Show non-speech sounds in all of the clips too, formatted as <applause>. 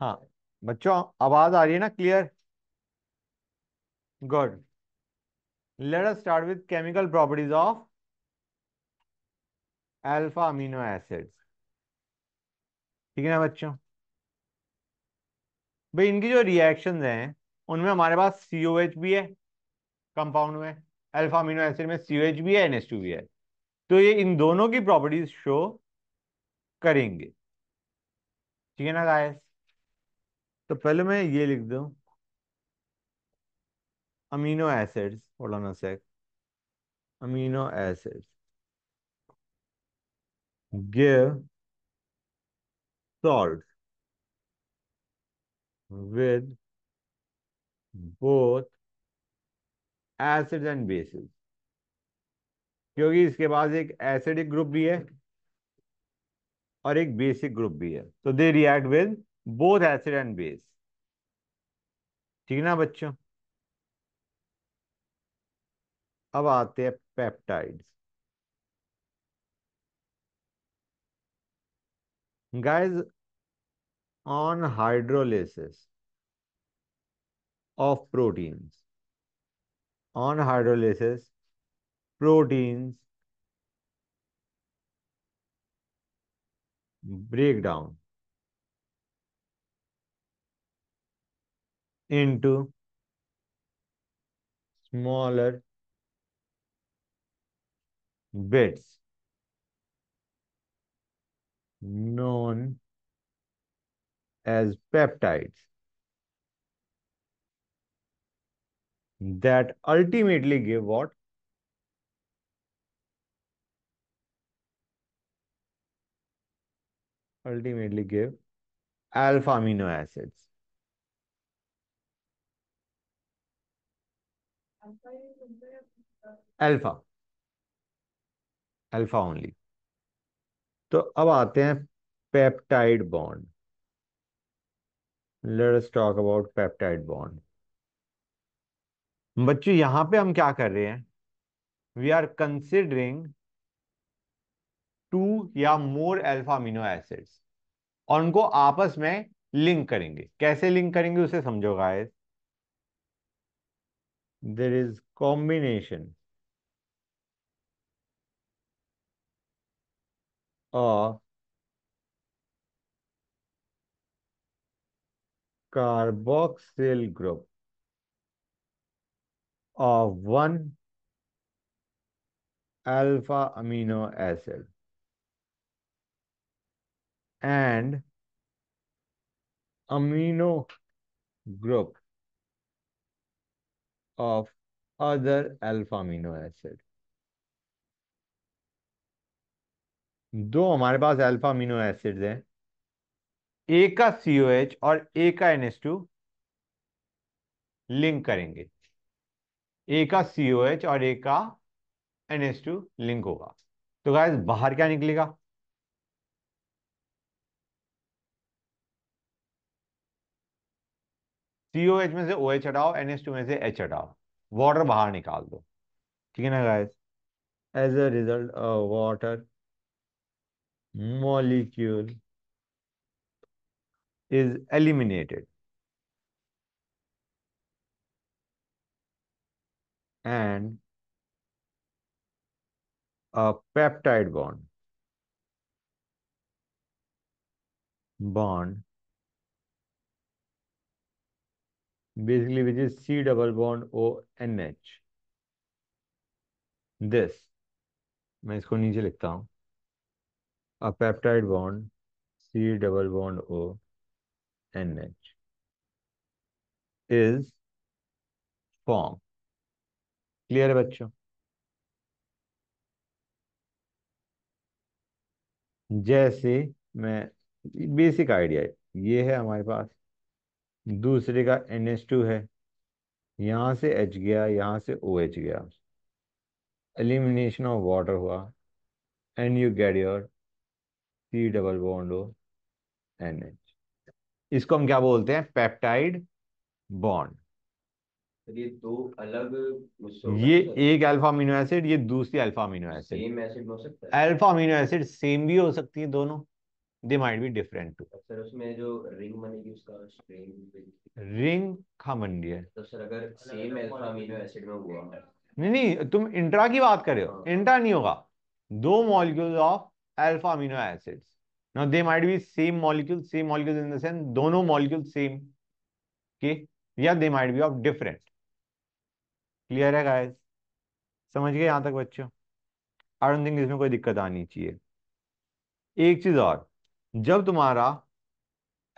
हाँ बच्चों आवाज आ रही है ना clear good let us start with chemical properties of alpha amino acids ठीक है ना बच्चों भाई इनकी जो रिएक्शंस हैं उनमें हमारे पास सी ओ एच भी है कंपाउंड में अल्फा अमीनो एसिड में सी ओ एच भी है एन भी है तो ये इन दोनों की प्रॉपर्टीज शो करेंगे ठीक है ना गायस तो पहले मैं ये लिख दू amino acids hold on sec amino acids give salt with both acid and bases क्योंकि इसके पास एक एसिडिक ग्रुप भी है और एक बेसिक ग्रुप भी है तो they react with both acid and base ठीक ना बच्चों अब आते हैं peptide guys on hydrolysis of proteins on hydrolysis proteins breakdown down into smaller bits known as peptides that ultimately give what? Ultimately give alpha amino acids. Alpha alpha only तो अब आते हैं peptide bond let us talk about peptide bond बच्चों यहां पे हम क्या कर रहे हैं वी आर कंसिडरिंग टू या मोर अल्फा अमीनो एसिड्स और उनको आपस में लिंक करेंगे कैसे लिंक करेंगे उसे समझोगा इस there is combination of carboxyl group of one alpha amino acid and amino group of other alpha amino acid दो हमारे पास अल्फा अमीनो एसिड हैं ए का सीओ एच और ए का एन एस टू लिंक करेंगे ए का सीओ एच और ए का एन एस टू लिंक होगा तो गाय बाहर क्या निकलेगा सीओ एच में से ओ एच हटाओ एन एच टू में से एच हटाओ वाटर बाहर निकाल दो ठीक है ना guys as a result water molecule is eliminated and a peptide bond bond basically which is C double bond O N H. This मैं इसको नीचे लिखता हूँ A peptide bond, C double bond O N H is form Clear है बच्चों जैसे मैं basic idea ये है हमारे पास दूसरे का एन एच टू है यहाँ से एच गया यहाँ से ओ एच गया एलिमिनेशन ऑफ वाटर हुआ and you get your C double bond O N H इसको हम क्या बोलते हैं पेप्टाइड बॉन्ड ये दो अलग ये एक अल्फा अमीनो एसिड ये दूसरी alpha amino acid same acid हो सकता है अल्फा अमीनो एसिड सेम भी हो सकती है दोनों they might be different too sir उसमें जो रिंग मनी की उसका स्ट्रेन रिंग खमंडी है तो सर अगर सेम अल्फा अमीनो एसिड में हुआ है नहीं नहीं तुम इंट्रा की बात कर रहे हो इंट्रा हाँ। नहीं होगा दो molecule of alpha amino acids now they might be same molecule same molecule in the sense दोनों मॉलिक्यूल सेम के या they might be of different clear है गाइस समझ गए यहां तक बच्चों आई डोंट थिंक इसमें कोई दिक्कत आनी चाहिए एक चीज और जब तुम्हारा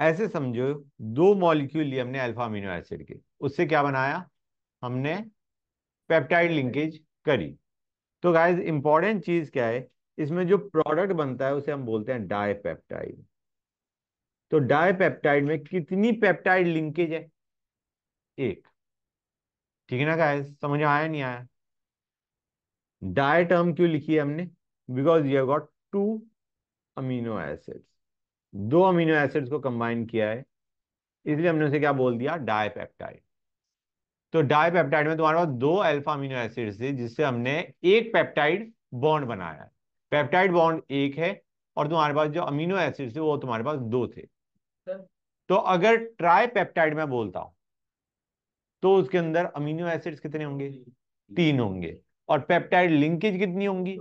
ऐसे समझो दो मॉलिक्यूल लिए हमने अल्फा अमीनो एसिड के उससे क्या बनाया हमने पेप्टाइड लिंकेज करी तो गाइज इंपॉर्टेंट चीज क्या है इसमें जो प्रोडक्ट बनता है उसे हम बोलते हैं डायपेप्टाइड तो डायपेप्टाइड में कितनी पेप्टाइड लिंकेज है एक ठीक है ना गाइज समझ आया नहीं आया डाय टर्म क्यों लिखी है हमने because you have got two amino acids दो अमीनो एसिड्स को कंबाइन किया है इसलिए हमने उसे क्या बोल दिया डायपेप्टाइड तो डायपेप्टाइड में तुम्हारे पास दो अल्फा अमीनो एसिड थे जिससे हमने एक पेप्टाइड बॉन्ड बनाया है पेप्टाइड बॉन्ड एक है और तुम्हारे पास जो अमीनो एसिड थे वो तुम्हारे पास दो थे तो अगर ट्राईपेप्टाइड में बोलता हूं तो उसके अंदर अमीनो एसिड्स कितने होंगे तीन होंगे और पेप्टाइड लिंकेज कितनी होंगी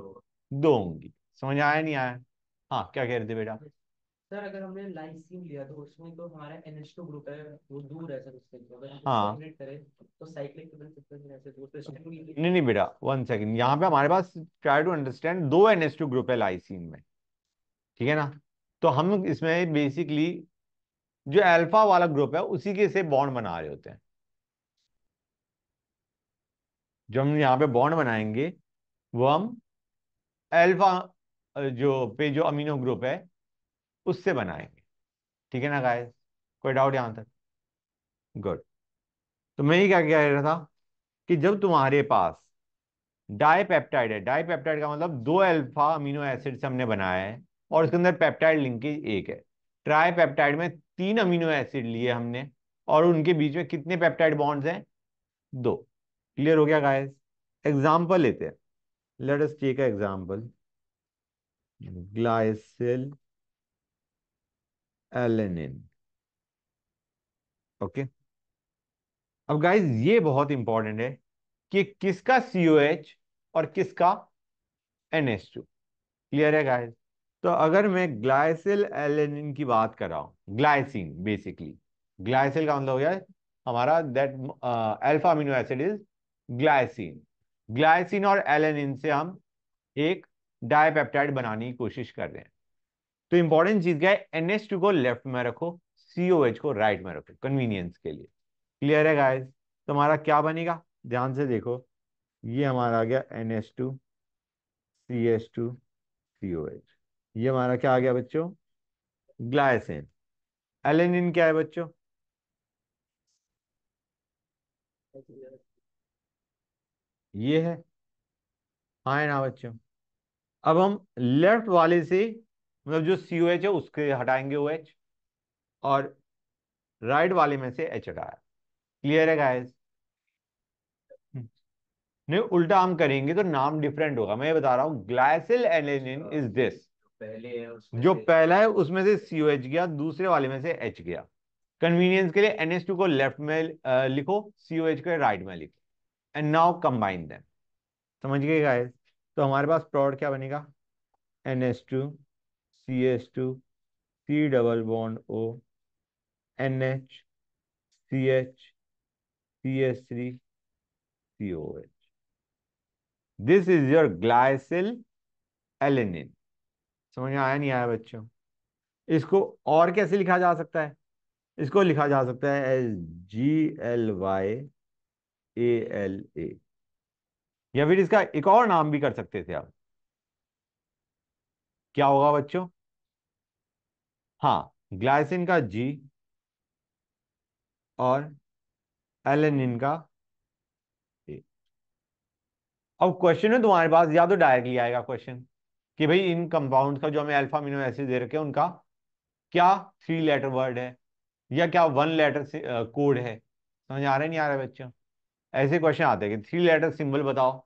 दो होंगी समझ आया नहीं आया हाँ क्या कह रहे थे बेटा सर अगर हमने लाइसीन लिया तो उसमें तो हमारा NH2 ग्रुप है वो दूर है सर उससे तो अगर हम हाँ करें तो साइक्लिक तो बन सकते हैं नहीं नहीं बेटा वन सेकंड यहाँ पे हमारे पास ट्राई टू अंडरस्टैंड दो NH2 ग्रुप है लाइसिन में ठीक है ना तो हम इसमें बेसिकली जो अल्फा वाला ग्रुप है उसी के से बॉन्ड बना रहे होते हैं जो हम यहाँ पे बॉन्ड बनाएंगे वो हम अल्फा जो पे जो अमीनो ग्रुप है उससे बनाएंगे ठीक है ना गाइस कोई डाउट यहां तक गुड तो मैं ही क्या कह रहा था कि जब तुम्हारे पास डाईपेप्टाइड है डाईपेप्टाइड का मतलब दो अल्फा अमीनो एसिड से हमने बनाया है और उसके अंदर पेप्टाइड लिंकेज एक है ट्राईपेप्टाइड में तीन अमीनो एसिड लिए हमने और उनके बीच में कितने पेप्टाइड बॉन्ड्स हैं दो क्लियर हो गया गाइस एग्जाम्पल लेते हैं let us take example glycyl alanine okay okay? अब गाइज ये बहुत इंपॉर्टेंट है कि किसका एच और किसका NH2 क्लियर है गाइज तो अगर मैं ग्लाइसिल एलेनिन की बात कर रहा हूं ग्लाइसिन बेसिकली ग्लाइसिल का मतलब हो गया हमारा that alpha amino acid is glycine glycine और एलेनिन से हम एक डायपेप्टाइड बनाने की कोशिश कर रहे हैं तो इंपॉर्टेंट चीज क्या है एनएच टू को लेफ्ट में रखो सीओएच को राइट में रखो कन्वीनियंस के लिए क्लियर है गाइस तो हमारा क्या बनेगा ध्यान से देखो ये हमारा आ गया N H two C H two C O H ये हमारा क्या आ गया बच्चों ग्लाइसिन एलेनिन क्या है बच्चों ये है हाँ ना बच्चों अब हम लेफ्ट वाले से मतलब जो सी ओ एच है उसके हटाएंगे ओ एच और राइट वाले में से एच हटाया क्लियर है गाइस हम्म। नहीं उल्टा हम करेंगे तो नाम डिफरेंट होगा मैं ये बता रहा हूँ ग्लाइसिल एलेनिन इज दिस पहले जो पहला है उसमें से सी ओ एच गया दूसरे वाले में से एच गया कन्वीनियंस के लिए एन एस टू को लेफ्ट में लिखो सी ओ एच को राइट में लिखो एंड नाउ कंबाइन देम समझ गए गाइस तो हमारे पास प्रोडक्ट क्या बनेगा N S two C S two C double bond O N H C H C S three C O H this is your glycyl alanine समझ में आया नहीं आया बच्चों इसको और कैसे लिखा जा सकता है इसको लिखा जा सकता है as G L Y A L A या फिर इसका एक और नाम भी कर सकते थे आप क्या होगा बच्चों हाँ ग्लाइसिन का जी और एलेनिन का ए अब क्वेश्चन है तुम्हारे पास या तो डायरेक्टली आएगा क्वेश्चन कि भाई इन कंपाउंड का जो हमें अल्फा मिनो एसिड दे रखे हैं उनका क्या थ्री लेटर वर्ड है या क्या वन लेटर कोड है समझ आ रहे नहीं आ रहे बच्चों ऐसे क्वेश्चन आते हैं कि थ्री लेटर सिंबल बताओ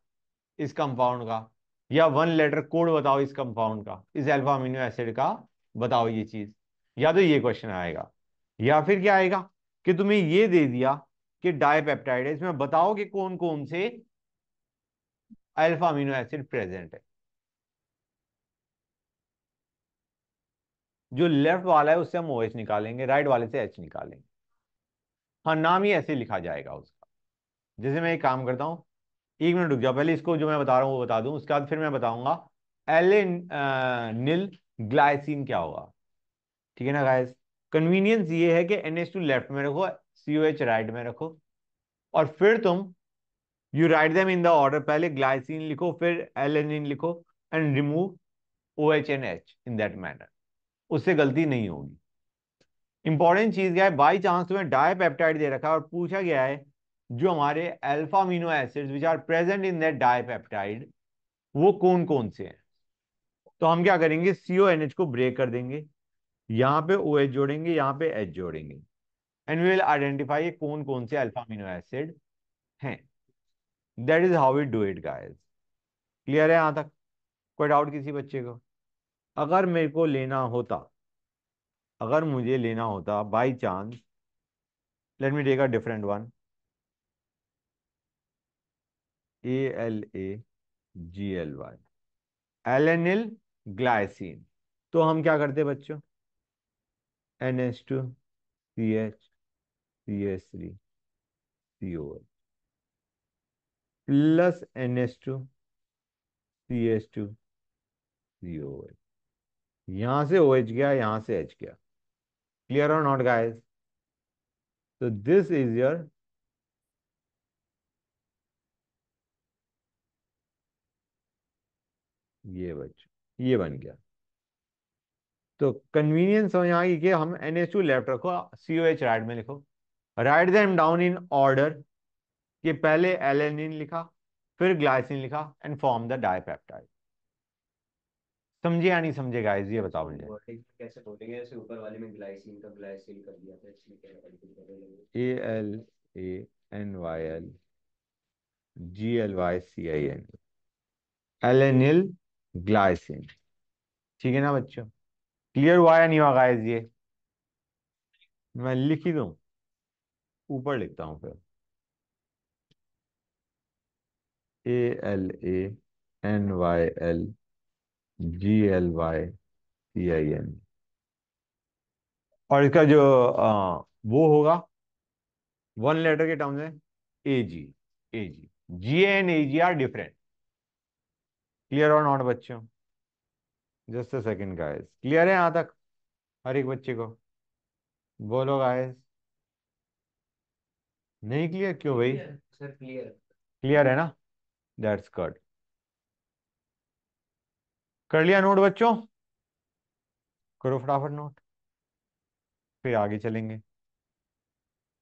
इस कंपाउंड का या वन लेटर कोड बताओ इस कंपाउंड का इस अल्फा अमीनो एसिड का बताओ ये चीज या तो ये क्वेश्चन आएगा या फिर क्या आएगा कि तुम्हें ये दे दिया कि डायपेप्टाइड है इसमें बताओ कि कौन कौन से अल्फा अमीनो एसिड प्रेजेंट है जो लेफ्ट वाला है उससे हम ओ एच निकालेंगे राइट वाले से एच निकालेंगे हाँ नाम ही ऐसे लिखा जाएगा उसका जैसे मैं एक काम करता हूँ एक मिनट रुक जाओ पहले इसको जो मैं बता रहा हूं वो बता दूं उसके बाद फिर मैं बताऊंगा एल नील ग्लाइसिन क्या होगा ठीक है ना गाइस कन्वीनियंस ये है कि एन लेफ्ट में रखो सी ओ राइट में रखो और फिर तुम you write them in the order पहले ग्लाइसिन लिखो फिर एल लिखो and remove O H N H in that manner उससे गलती नहीं होगी इंपॉर्टेंट चीज क्या है बाई चांस तुम्हें डायपेप्टाइड दे रखा है और पूछा गया है जो हमारे alpha amino acids which are present in that dipeptide वो कौन कौन से हैं तो हम क्या करेंगे सी एन एच को ब्रेक कर देंगे यहाँ पे ओ एच जोड़ेंगे यहाँ पे एच जोड़ेंगे एंड वी विल आइडेंटिफाई कौन कौन से अल्फा अमीनो एसिड हैं that is how we do it guys clear है यहाँ तक कोई डाउट किसी बच्चे को अगर मेरे को लेना होता अगर मुझे लेना होता by chance let me take a different one A L A G L Y L N L glycine तो हम क्या करते बच्चों NH2, CH, CH3, COH plus NH2, CH2, COH यहां से OH गया यहां से H गया क्लियर और नॉट गाइस तो दिस इज योर ये बच्चों ये बन गया तो कन्वीनियंस हो यहाँ की हम एन एच टू लेफ्ट रखो सी ओ एच राइट में लिखो write them down in order कि पहले एलेनिन लिखा फिर ग्लाइसिन लिखा एंड फॉर्म द डायपेप्टाइड समझे या नहीं समझे गाइस ये बताओ मुझे कैसे ऊपर वाले में ग्लाइसिन का ग्लाइसिन कर दिया था A L A N Y L G L Y C I N L glycine ठीक है ना बच्चों क्लियर हुआ या नहीं हुआ गाइस ये मैं लिख ही दूं ऊपर लिखता हूं फिर A L A N Y L G L Y C I N और इसका जो आ, वो होगा वन लेटर के टर्म्स में A G A G G N A G R different clear और नॉट बच्चों just a second guys clear है यहाँ तक हर एक बच्चे को बोलो गाइस नहीं क्लियर क्यों भाई सर क्लियर क्लियर है ना दैट्स गुड कर लिया नोट बच्चों करो फटाफट नोट फिर आगे चलेंगे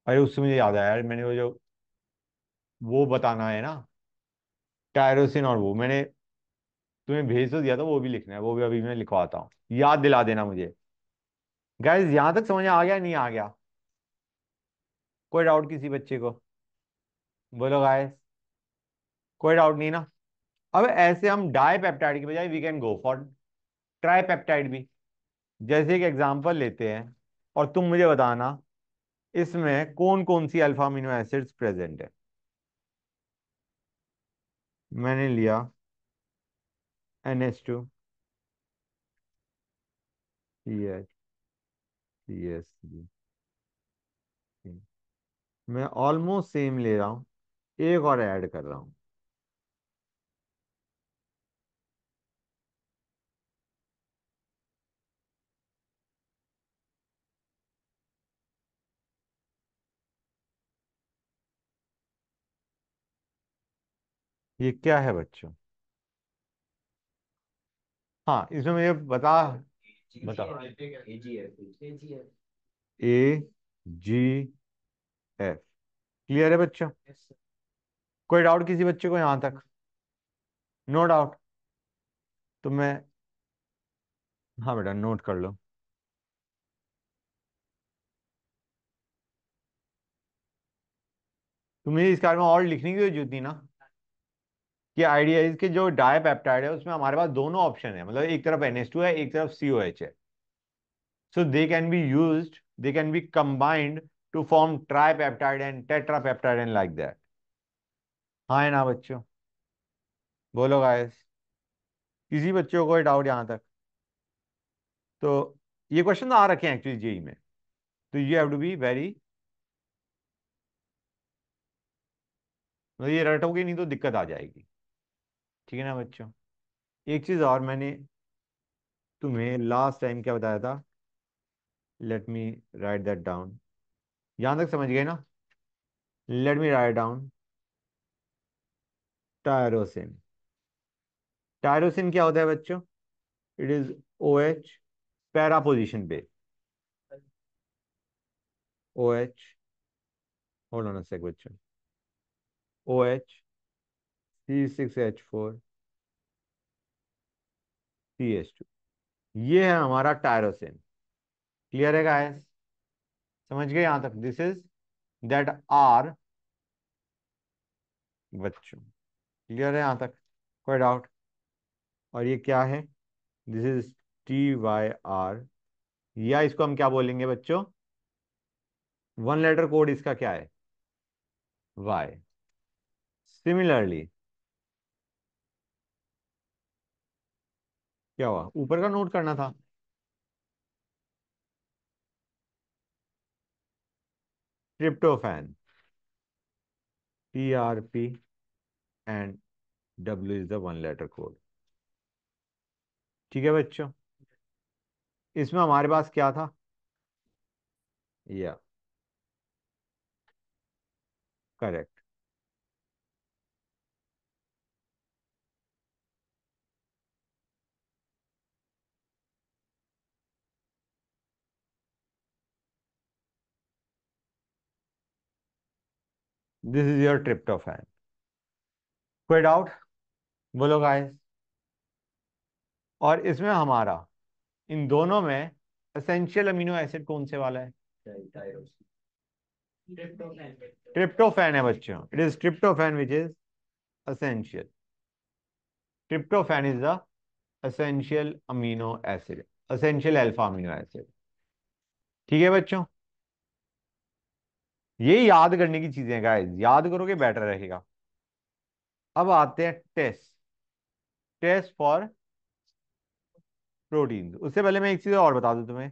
अरे उससे मुझे याद आया मैंने वो जो वो बताना है ना टायरोसिन और वो मैंने तुम्हें भेज तो दिया था वो भी लिखना है वो भी अभी मैं लिखवाता हूँ याद दिला देना मुझे गाइज यहां तक समझ आ गया नहीं आ गया कोई डाउट किसी बच्चे को बोलो गाय कोई डाउट नहीं ना अब ऐसे हम डाई पेप्टाइड की बजाय we can go for tripeptide भी जैसे एक एग्जांपल लेते हैं और तुम मुझे बताना इसमें कौन कौन सी अल्फा अमीनो एसिड्स प्रेजेंट है मैंने लिया एच सी एस yes. मैं ऑलमोस्ट सेम ले रहा हूँ एक और ऐड कर रहा हूँ ये क्या है बच्चों हाँ इसमें मुझे बता बता ए जी एफ क्लियर है बच्चों कोई डाउट किसी बच्चे को यहां तक नो डाउट तो मैं हाँ बेटा नोट कर लो तुम्हें इस कार में और लिखने की तो जरूरत नहीं ना कि आइडिया कि जो डायपेप्टाइड है उसमें हमारे पास दोनों ऑप्शन है मतलब एक तरफ एनएस है एक तरफ सी है so they can be use they can be combined to form tripeptide and tetrapeptide and like that हाँ है ना बच्चों बोलो गायस किसी बच्चों को डाउट यहाँ तक तो ये क्वेश्चन आ रखे हैं एक्चुअली जेई e में तो you have to be very ये रटोगे नहीं तो दिक्कत आ जाएगी ठीक है ना बच्चों एक चीज़ और मैंने तुम्हें लास्ट टाइम क्या बताया था let me write that down यहाँ तक समझ गए ना let me write down tyrosine tyrosine क्या होता है बच्चों it is O H para position पे O H hold on a sec बच्चों O H six H H two ये है हमारा टायरोसिन क्लियर है गाइस समझ गए यहां तक दिस इज दैट आर बच्चों क्लियर है यहां तक कोई डाउट और ये क्या है this is T Y R या इसको हम क्या बोलेंगे बच्चों वन लेटर कोड इसका क्या है वाई सिमिलरली क्या हुआ ऊपर का नोट करना था tryptophan P R P and W is the one letter code ठीक है बच्चों इसमें हमारे पास क्या था या correct This is your tryptophan. कोई डाउट बोलो गाइस और इसमें हमारा इन दोनों में एसेंशियल अमीनो एसिड कौन से वाला है ट्रिप्टोफैन है बच्चों it is tryptophan which is essential tryptophan is the essential amino acid essential alpha amino acid ठीक है बच्चों ये याद करने की चीजें गाइस याद करोगे बेटर रहेगा अब आते हैं टेस्ट टेस्ट फॉर प्रोटीन उससे पहले मैं एक चीज और बता दू तुम्हें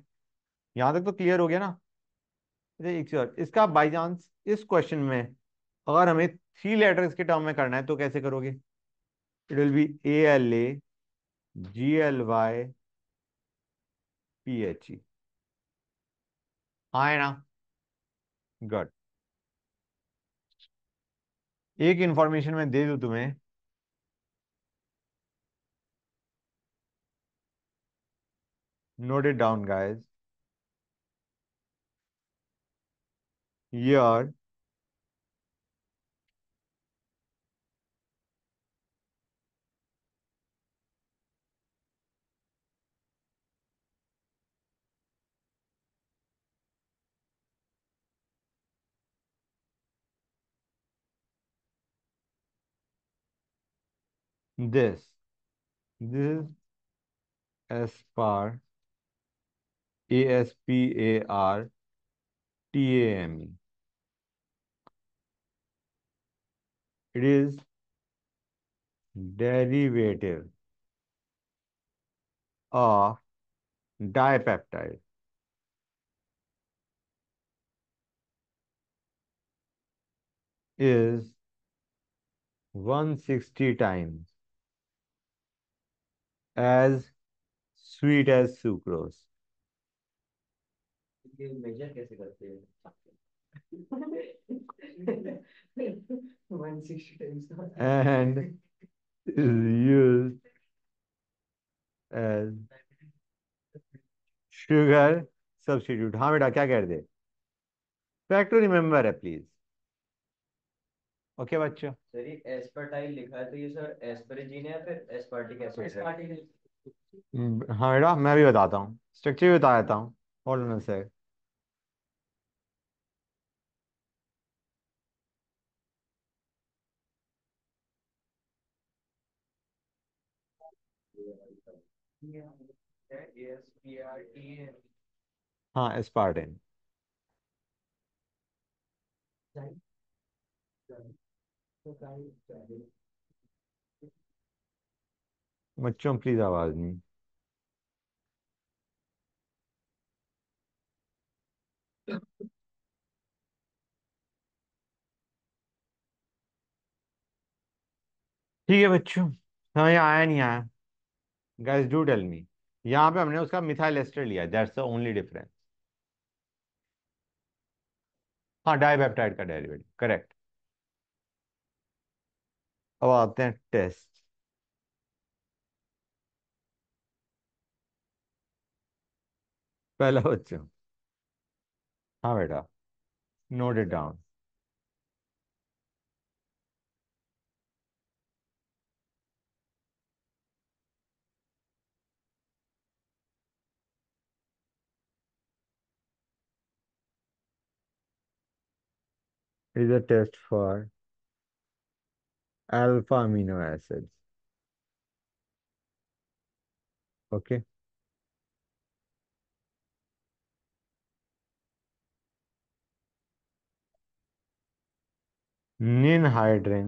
यहां तक तो क्लियर हो गया ना अच्छा एक चीज और इसका बाई चांस इस क्वेश्चन में अगर हमें थ्री लेटर्स के टर्म में करना है तो कैसे करोगे it will be A L A G L Y P H E हाँ है ना गुड एक इंफॉर्मेशन मैं दे दू तुम्हें note it down guys here this. This is aspar, A-S-P-A-R, T-A-M-E. It is derivative of dipeptide. is 160 times as sweet as sucrose. and is used as sugar substitute Hamida, बेटा क्या कह दे remember, please. Okay okay, बच्चों लिखा है तो ये sir या फिर हम्म, हाँ बेटा मैं भी बताता हूँ स्ट्रक्चर भी बता देता हूँ होल्ड ऑन हाँ एस्पार्टिन तो बच्चों प्लीज आवाज नहीं ठीक है बच्चों समझ आया नहीं आया गाइस डू टेल मी यहां पे हमने उसका मिथाइल एस्टर लिया दैट्स द ओनली डिफरेंस हाँ डायबेप्टाइड का derivative correct about their test. Pehla bachcha. Haan beta. Note it down. is a test for alpha amino acids. Okay. Ninhydrin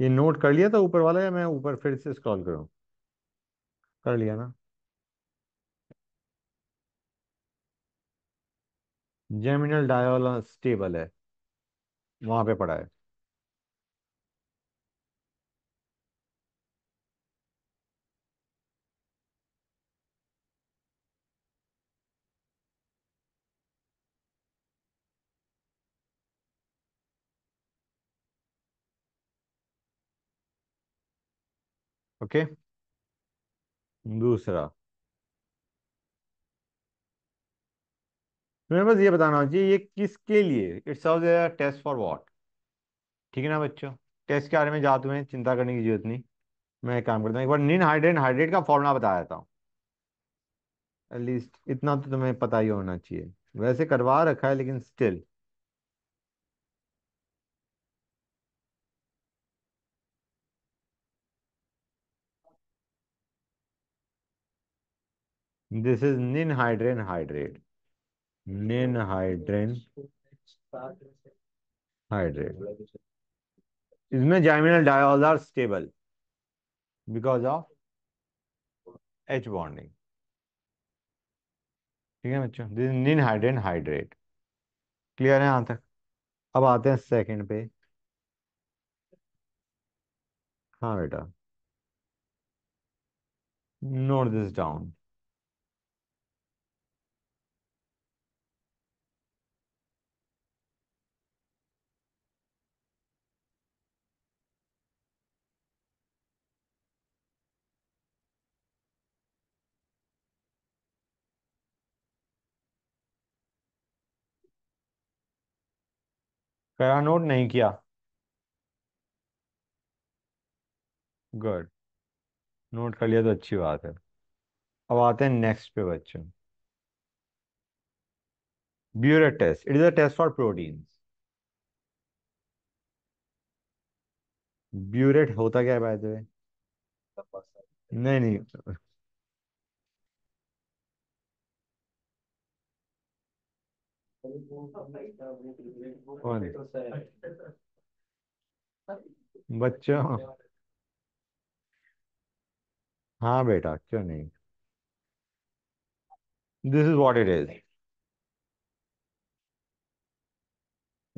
ये नोट कर लिया था ऊपर वाला या मैं ऊपर फिर से स्क्रॉल करूं कर लिया ना जेमिनल डायोला स्टेबल है वहां पे पड़ा है ओके दूसरा मेरे पास ये बताना चाहिए ये किसके लिए it's all test for what ठीक है ना बच्चों टेस्ट के बारे में जाते तुम्हें चिंता करने की जरूरत नहीं मैं एक काम करता हूँ एक बार निन हाइड्रेट हाइड्रेट का फॉर्मूला बता देता हूँ एटलीस्ट इतना तो तुम्हें पता ही होना चाहिए वैसे करवा रखा है लेकिन still This is ninhydrin hydrate. Ninhydrin hydrate. इसमें geminal diols are stable because of H bonding ठीक है बच्चों दिस निन हाइड्रेन हाइड्रेट क्लियर है यहां तक अब आते हैं सेकेंड पे हाँ बेटा note this down para note नहीं किया गुड नोट कर लिया तो अच्छी बात है अब आते हैं नेक्स्ट पे बच्चों biuret test it is a test for proteins biuret होता क्या है बाय द वे नहीं नहीं कौन बच्चों हाँ बेटा क्यों नहीं this is what it is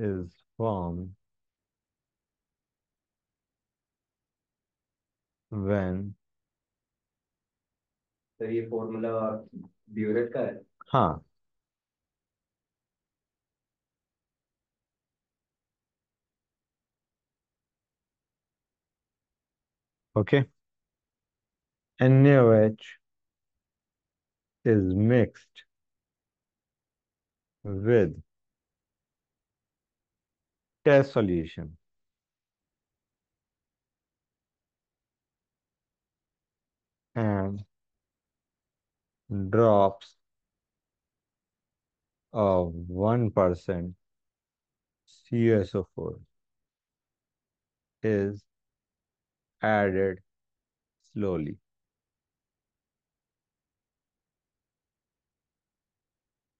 is form when तो ये फॉर्मूला ड्यूरेट का है हाँ Okay. And NaOH is mixed with test solution. and drops of 1% CSO4 is added slowly.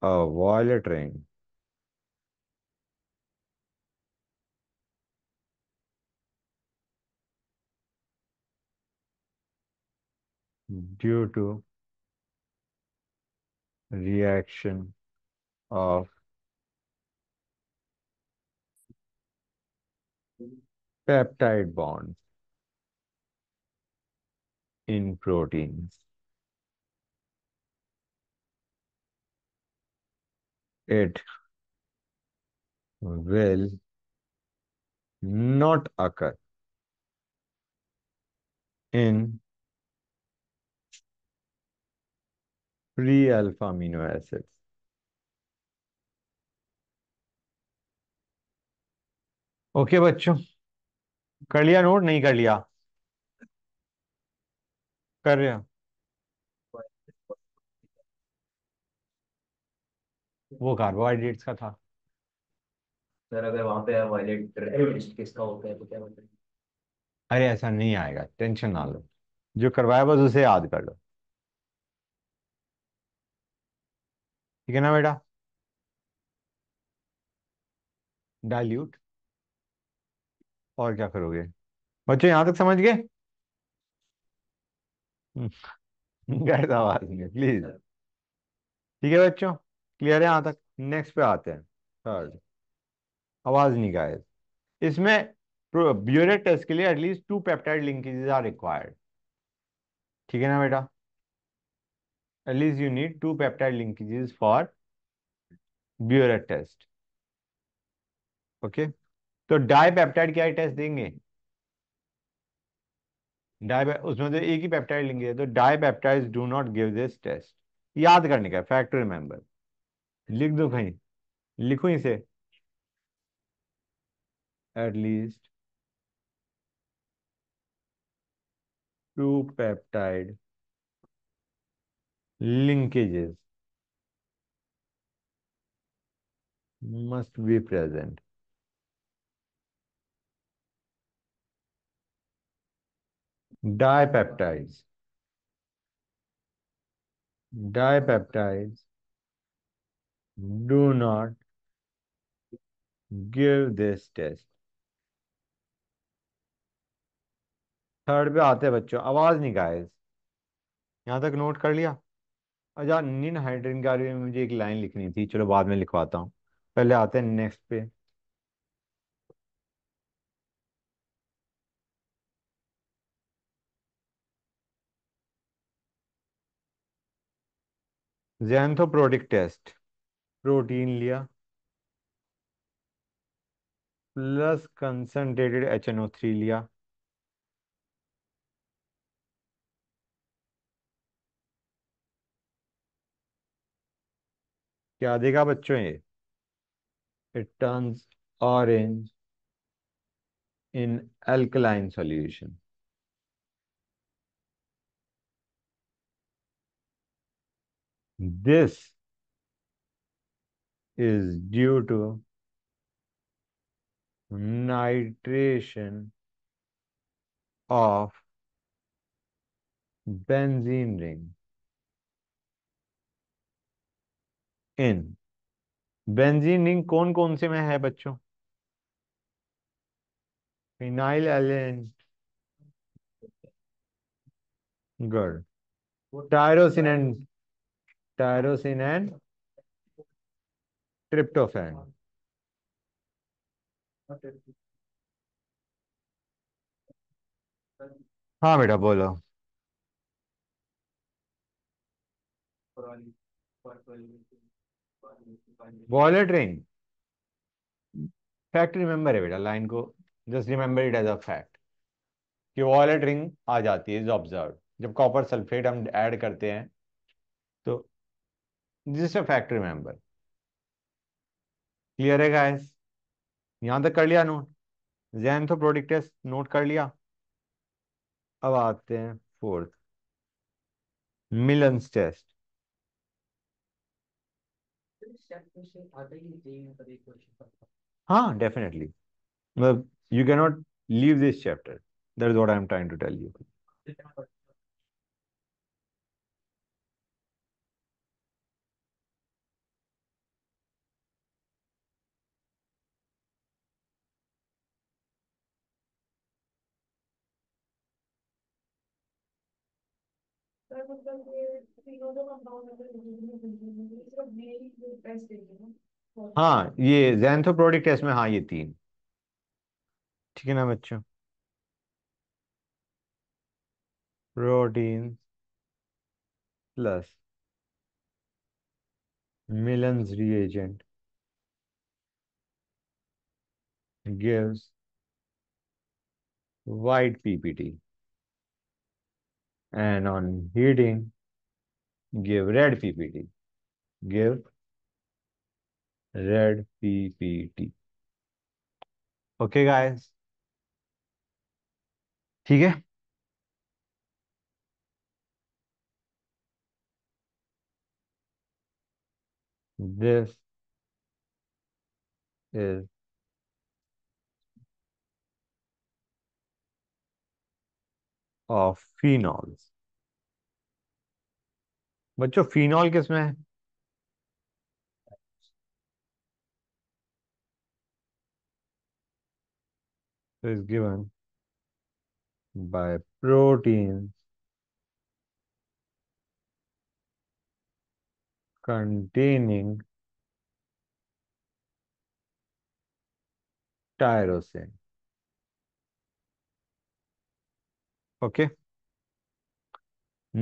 A violet ring. due to reaction of peptide bonds. in proteins. It will not occur in free alpha amino acids. Okay okay, बच्चों कर लिया note नहीं कर लिया कर रहे हैं वो कार्बोहाइड्रेट्स का था सर अगर वहां पे वायलेट किसका होता है तो क्या बोलते अरे ऐसा नहीं आएगा टेंशन ना लो जो करवाया बस उसे याद कर लो ठीक है ना बेटा डाइल्यूट और क्या करोगे बच्चे यहां तक समझ गए गर्द <laughs> आवाज में प्लीज ठीक है बच्चों क्लियर है यहाँ तक नेक्स्ट पे आते हैं थर्ड आवाज नहीं निकाय इसमें ब्यूरेट टेस्ट के लिए at least two peptide linkages are required ठीक है ना बेटा at least you need two peptide linkages for biuret test okay तो डाई पेप्टाइड क्या टेस्ट देंगे उसमें तो एक ही पेप्टाइड लिंक है तो dipeptide do not give this test याद करने का फैक्ट रिमेंबर लिख दो कहीं लिखो इसे at least two peptide linkages must be present dipeptides dipeptides do not give this test third पे आते हैं बच्चों आवाज नहीं गाइस यहां तक नोट कर लिया अच्छा निन हाइड्रीन के बारे में मुझे एक लाइन लिखनी थी चलो बाद में लिखवाता हूँ पहले आते हैं नेक्स्ट पे जैंथोप्रोटिक टेस्ट प्रोटीन लिया plus concentrated H N O three लिया क्या देगा बच्चों ये it turns orange in alkaline solution This is due to nitration of benzene ring in benzene ring कौन कौन से में है बच्चों phenylalanine good tyrosine and tyrosine and tryptophan. हाँ बेटा बोलो वॉलेट रिंग फैक्ट रिमेंबर है बेटा लाइन को just remember it as a fact कि वॉलेट रिंग आ जाती है इज ऑब्जर्व जब कॉपर सल्फेट हम ऐड करते हैं just a fact क्लियर है गाइस यहां तक कर लिया नोट जैनथो प्रोडक्ट नोट कर लिया अब आते हैं फोर्थ मिलन्स टेस्ट हाँ डेफिनेटली मतलब you can not leave this chapter that is what I am trying to tell you हाँ ये जैंथोप्रोडिक टेस्ट में हाँ ये तीन ठीक है ना बच्चों protein plus Millon's reagent gives white PPT and on heating give red ppt give red ppt okay guys ठीक है this is ऑफ फिनॉल्स बच्चों फिनॉल किस में है so is given by proteins containing tyrosine okay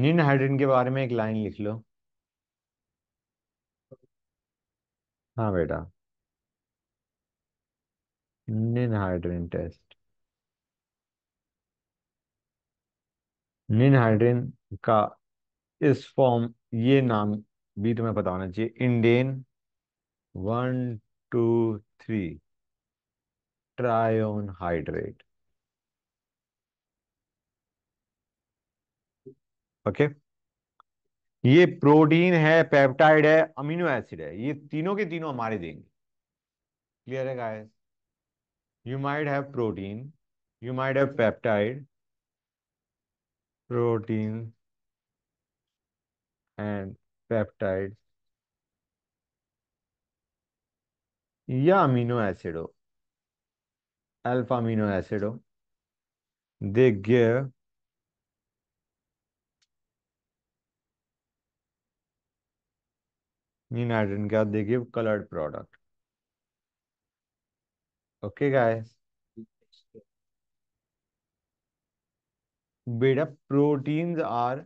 ninhydrin के बारे में एक लाइन लिख लो हाँ बेटा निन हाइड्रिन टेस्ट निन हाइड्रिन का इस फॉर्म ये नाम भी तुम्हें पता होना चाहिए indane one two three trione hydrate okay ये प्रोटीन है पेप्टाइड है अमीनो एसिड है ये तीनों के तीनों हमारे देंगे क्लियर है guys you might have protein you might have peptide protein and peptide या अमीनो एसिड हो अल्फा अमीनो एसिड हो they give in nitrogen gas they give colored product okay guys बेटा proteins are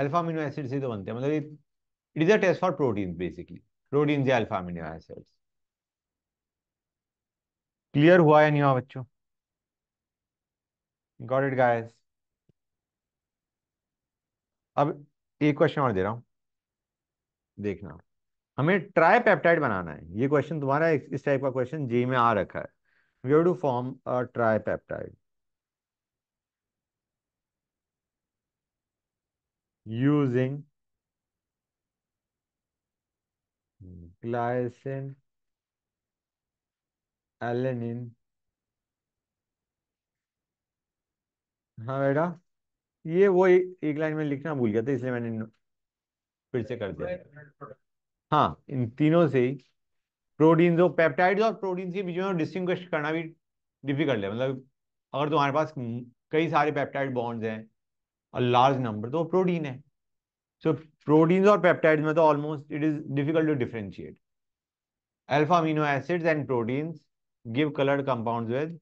alpha amino acid से तो बनते हैं मतलब it is a test for proteins basically proteins या अल्फा अमीनो क्लियर हुआ या नहीं हुआ बच्चों गॉट इट गाइस अब एक क्वेश्चन और दे रहा हूं देखना हमें ट्राई पैप्टाइड बनाना है ये क्वेश्चन तुम्हारा इस टाइप का क्वेश्चन जी में आ रखा है we have to form a tripeptide using glycine alanine हाँ बेटा ये वो एक लाइन में लिखना भूल गया था इसलिए मैंने फिर से कर दिया हाँ इन तीनों से ही प्रोटीन जो पेप्टाइड और प्रोटीन के बीच में डिस्टिंग करना भी डिफिकल्ट है मतलब अगर तुम्हारे पास कई सारे पेप्टाइड बॉन्ड्स हैं और लार्ज नंबर तो प्रोटीन है सो प्रोटीन्स और पेप्टाइड्स में तो almost it is difficult to differentiate alpha amino acids and proteins give coloured compounds with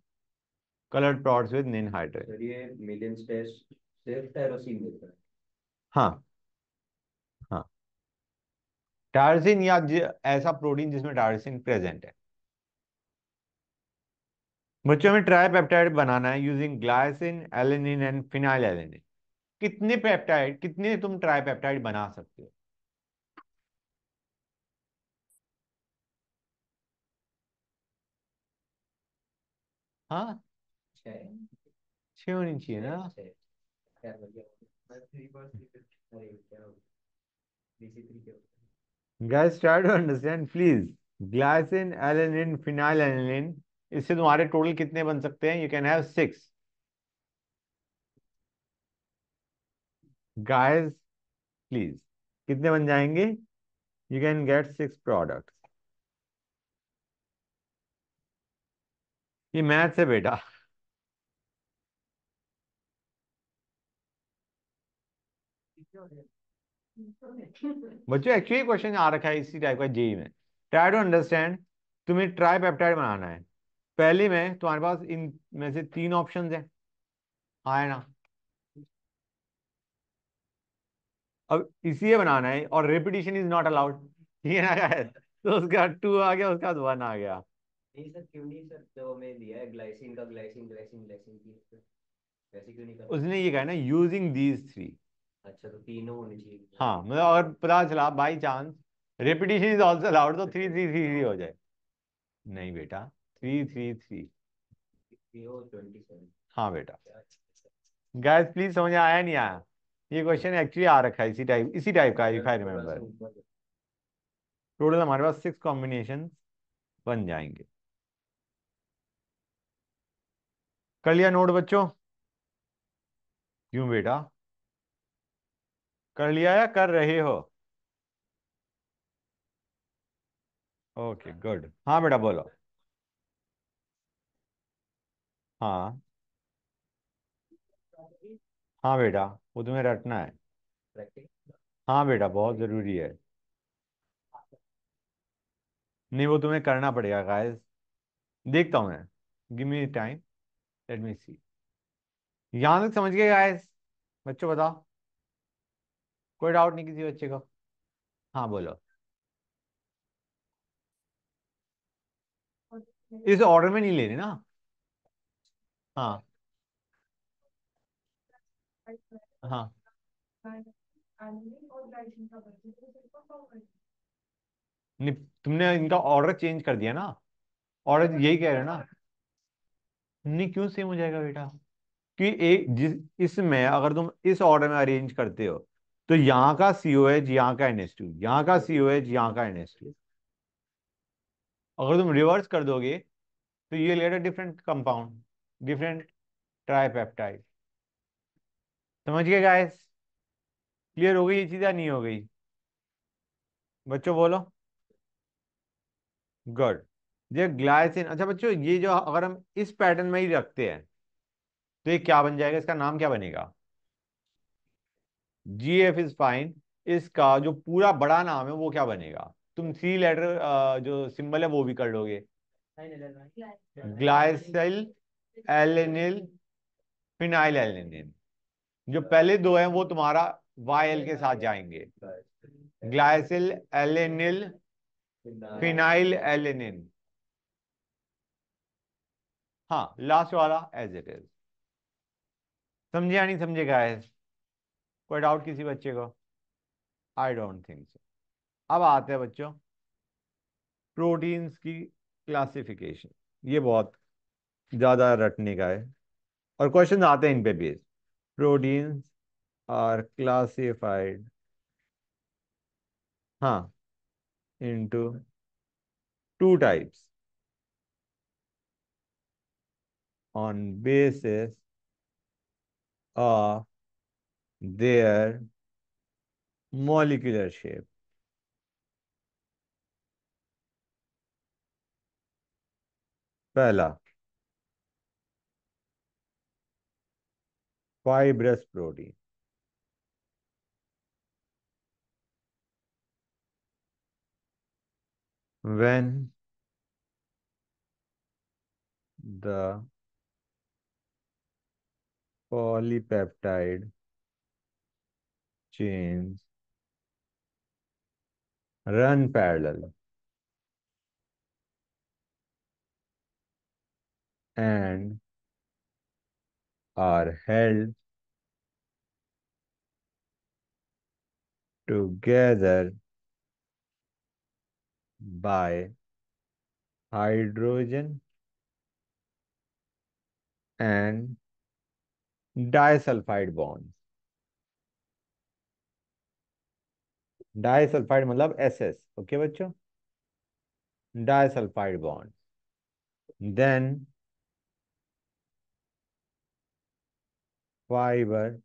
coloured prods with ninhydrate sir ye millions test sirf tyrosine deta hai ha tyrosine या ऐसा protein जिसमें टायरसिन present है बच्चों में tripeptide बनाना है using glycine alanine and phenylalanine कितने peptide कितने तुम ट्राईपेप्टाइड बना सकते हो हाँ छः होनी चाहिए ना चे, चे, चे, guys try to understand please glycine alanine phenylalanine इससे तुम्हारे टोटल कितने बन सकते हैं you can have six guys please कितने बन जाएंगे you can get six product ये मैथ है बेटा Thank you. बच्चों एक्चुअली क्वेश्चन आ रखा है इसी टाइप का जेई में ट्राई टू अंडरस्टैंड तुम्हें ट्राई पेप्टाइड बनाना है पहले में तुम्हारे पास इन में से तीन ऑप्शन है आए ना अब इसी बनाना है और रिपीटिशन इज नॉट अलाउड ये ना है तो उसका टू आ गया उसका वन आ गया नहीं सर क्यों नहीं सर जो तो हमें दिया है ग्लाइसिन का ग्लाइसिन ग्लाइसिन ग्लाइसिन की वैसे क्यों नहीं कर उसने ये कहा ना यूजिंग दीज थ्री अच्छा तो तीनों होनी चाहिए हाँ मैं और पता चला by chance repetition is also allowed तो थ्री थ्री थ्री थ्री हो जाए नहीं बेटा थ्री थ्री थ्री हाँ बेटा गैस अच्छा, प्लीज अच्छा, अच्छा। समझ आया नहीं आया ये क्वेश्चन एक्चुअली आ रखा है इसी टाइप इसी टाइप का इफ आई रिमेम्बर टोटल हमारे पास सिक्स कॉम्बिनेशन बन जाएंगे कर लिया नोट बच्चों क्यों बेटा कर लिया या कर रहे हो ओके गुड हाँ बेटा बोलो हाँ हाँ बेटा वो तुम्हें रटना है हाँ बेटा बहुत जरूरी है नहीं वो तुम्हें करना पड़ेगा गाइस देखता हूँ मैं give me time let me see यहाँ तक समझ गए गाइस बच्चों बताओ कोई डाउट नहीं किसी बच्चे को हाँ बोलो इस ऑर्डर में नहीं ले रही ना हाँ हाँ नहीं तुमने इनका ऑर्डर चेंज कर दिया ना ऑर्डर यही कह रहे ना नहीं क्यों सेम हो जाएगा बेटा कि एक जिस इसमें अगर तुम इस ऑर्डर में अरेंज करते हो तो यहां का सीओ एच यहां का एनएस टू यहां का सीओ एच यहां का एनएस टू अगर तुम रिवर्स कर दोगे तो ये letter different compound different tripeptide समझ गए गाइस क्लियर हो गई ये या नहीं हो गई बच्चों बोलो गुड ये ग्लाइसिन अच्छा बच्चों ये जो अगर हम इस पैटर्न में ही रखते हैं तो ये क्या बन जाएगा इसका नाम क्या बनेगा जी एफ इज फाइन इसका जो पूरा बड़ा नाम है वो क्या बनेगा तुम सी लेटर जो सिंबल है वो भी कर लोगे ग्लाइसल एलेनिल फिनाइल एलेनिन जो पहले दो हैं वो तुम्हारा वाई एल के साथ जाएंगे ग्लाइसल एलेनिल फिनाइल एलेनिन हाँ लास्ट वाला एज इट इज समझे या नहीं समझे गाइस कोई डाउट किसी बच्चे को आई डोंट थिंक सो अब आते हैं बच्चों प्रोटीन्स की क्लासिफिकेशन ये बहुत ज़्यादा रटने का है और क्वेश्चन आते हैं इन पे बेस्ड प्रोटीन्स आर क्लासिफाइड हाँ into two types on basis of their molecular shape. Pehla, fibrous protein. When the polypeptide chains run parallel and are held together by hydrogen and disulfide bonds. Disulphide मतलब S S okay बच्चों disulphide bond then fibre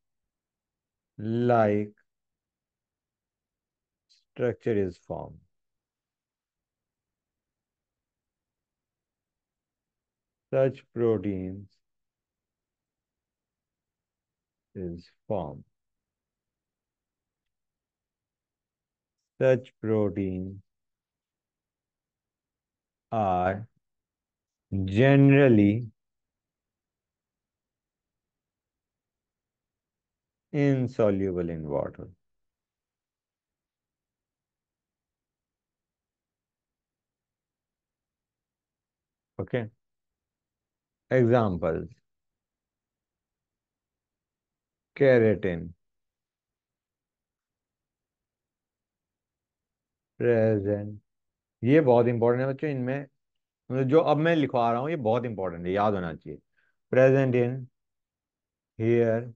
like structure is form such proteins is formed such proteins are generally insoluble in water. Okay. Examples. Keratin. Present ये बहुत important है बच्चों इनमें मतलब जो अब मैं लिखवा रहा हूँ ये बहुत इंपॉर्टेंट है याद होना चाहिए present in hair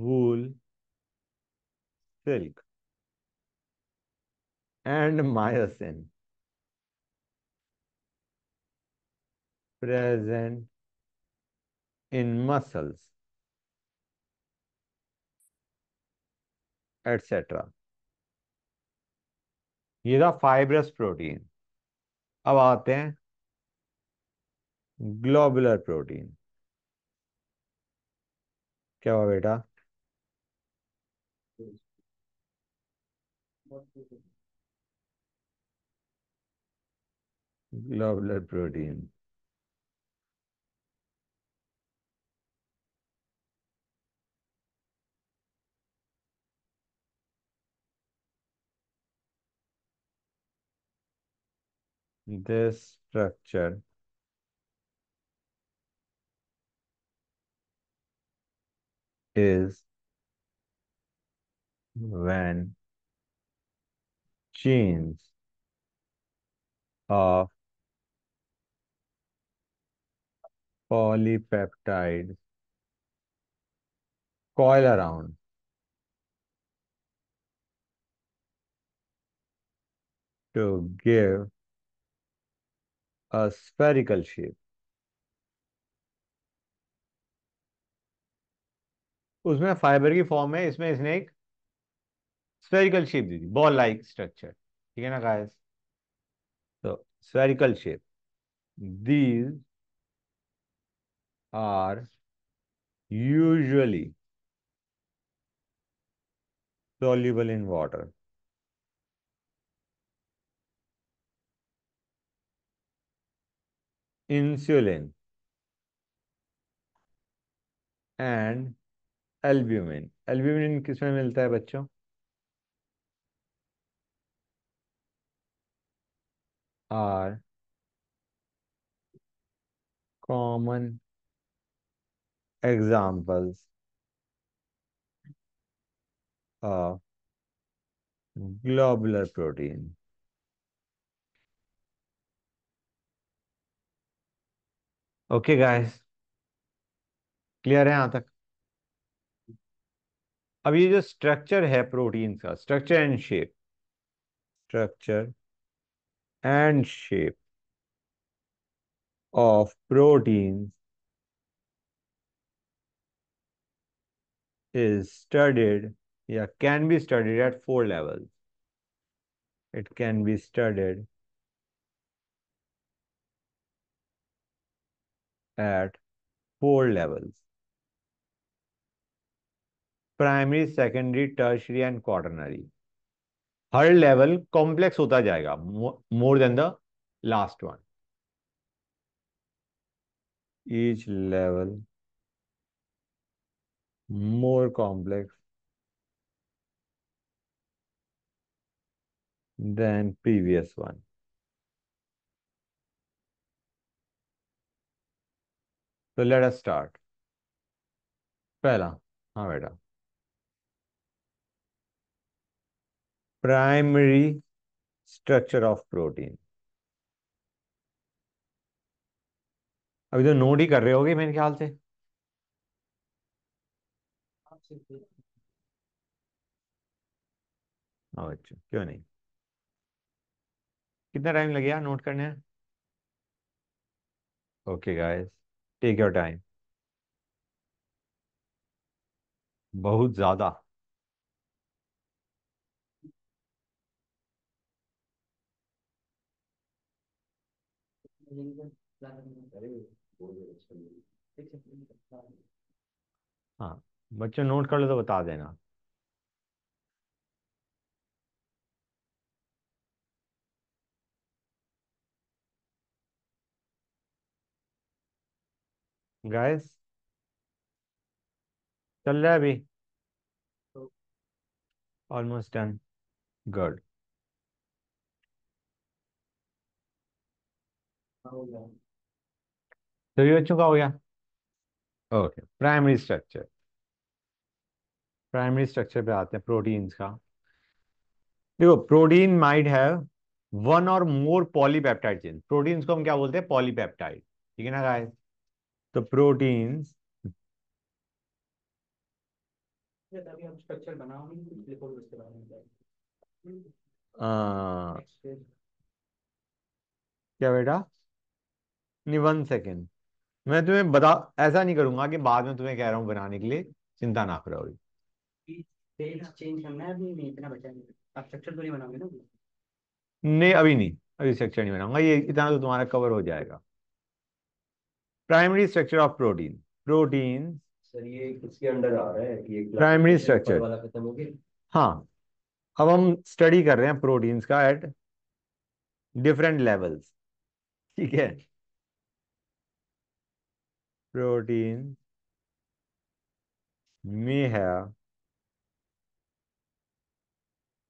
wool silk and myosin present in muscles etcetera ये था फाइब्रस प्रोटीन अब आते हैं ग्लोबुलर प्रोटीन क्या हुआ बेटा globular protein this structure is when genes of polypeptides coil around to give a spherical shape उसमें fibre की फॉर्म है इसमें इसने एक स्पेरिकल शेप दी थी बॉल लाइक स्ट्रक्चर ठीक है ना गाइस तो spherical shape these are usually soluble in water insulin and albumin albumin किसमें मिलता है बच्चों are common examples of globular protein okay guys clear है यहां तक अब ये जो स्ट्रक्चर है प्रोटीन का structure and shape structure and shape of protein is studied या can be studied at four level it can be studied at four levels primary secondary tertiary and quaternary हर लेवल कॉम्प्लेक्स होता जाएगा more than the last one each level more complex than previous one तो let us start पहला हाँ बेटा primary structure of protein अभी तो note ही कर रहे होगे मेरे ख्याल से अच्छा क्यों नहीं कितना टाइम लगेगा नोट करने okay guys take your time बहुत ज्यादा हाँ बच्चे नोट कर लो तो बता देना गाइस चल रहा है अभी ऑलमोस्ट डन गुड तो ये चुका हो गया okay primary structure primary structure पे आते हैं प्रोटीन्स का देखो प्रोटीन माइड हैव वन और मोर पॉलीपेप्टाइड चेन प्रोटीन्स को हम क्या बोलते हैं पॉलीपेप्टाइड ठीक है ना गाइस the proteins क्या बेटा नहीं वन सेकेंड मैं तुम्हें बता ऐसा नहीं करूंगा कि बाद में तुम्हें कह रहा हूँ बनाने के लिए चिंता ना करो अभी चेंज करना तो नहीं अभी नहीं अभी सेक्शन नहीं बनाऊंगा ये इतना तो तुम्हारा कवर हो जाएगा primary structure of protein protein sir ये किसके अंडर आ रहा है ये प्राइमरी स्ट्रक्चर हाँ अब हम स्टडी कर रहे हैं प्रोटीन्स का एट डिफरेंट लेवल्स ठीक है प्रोटीन may है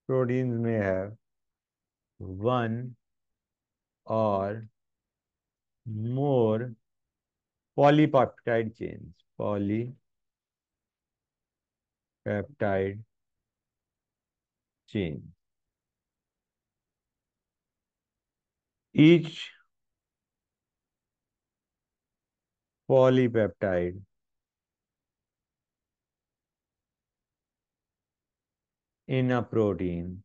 प्रोटीन may है वन और more polypeptide chains. peptide chain. Each polypeptide in a protein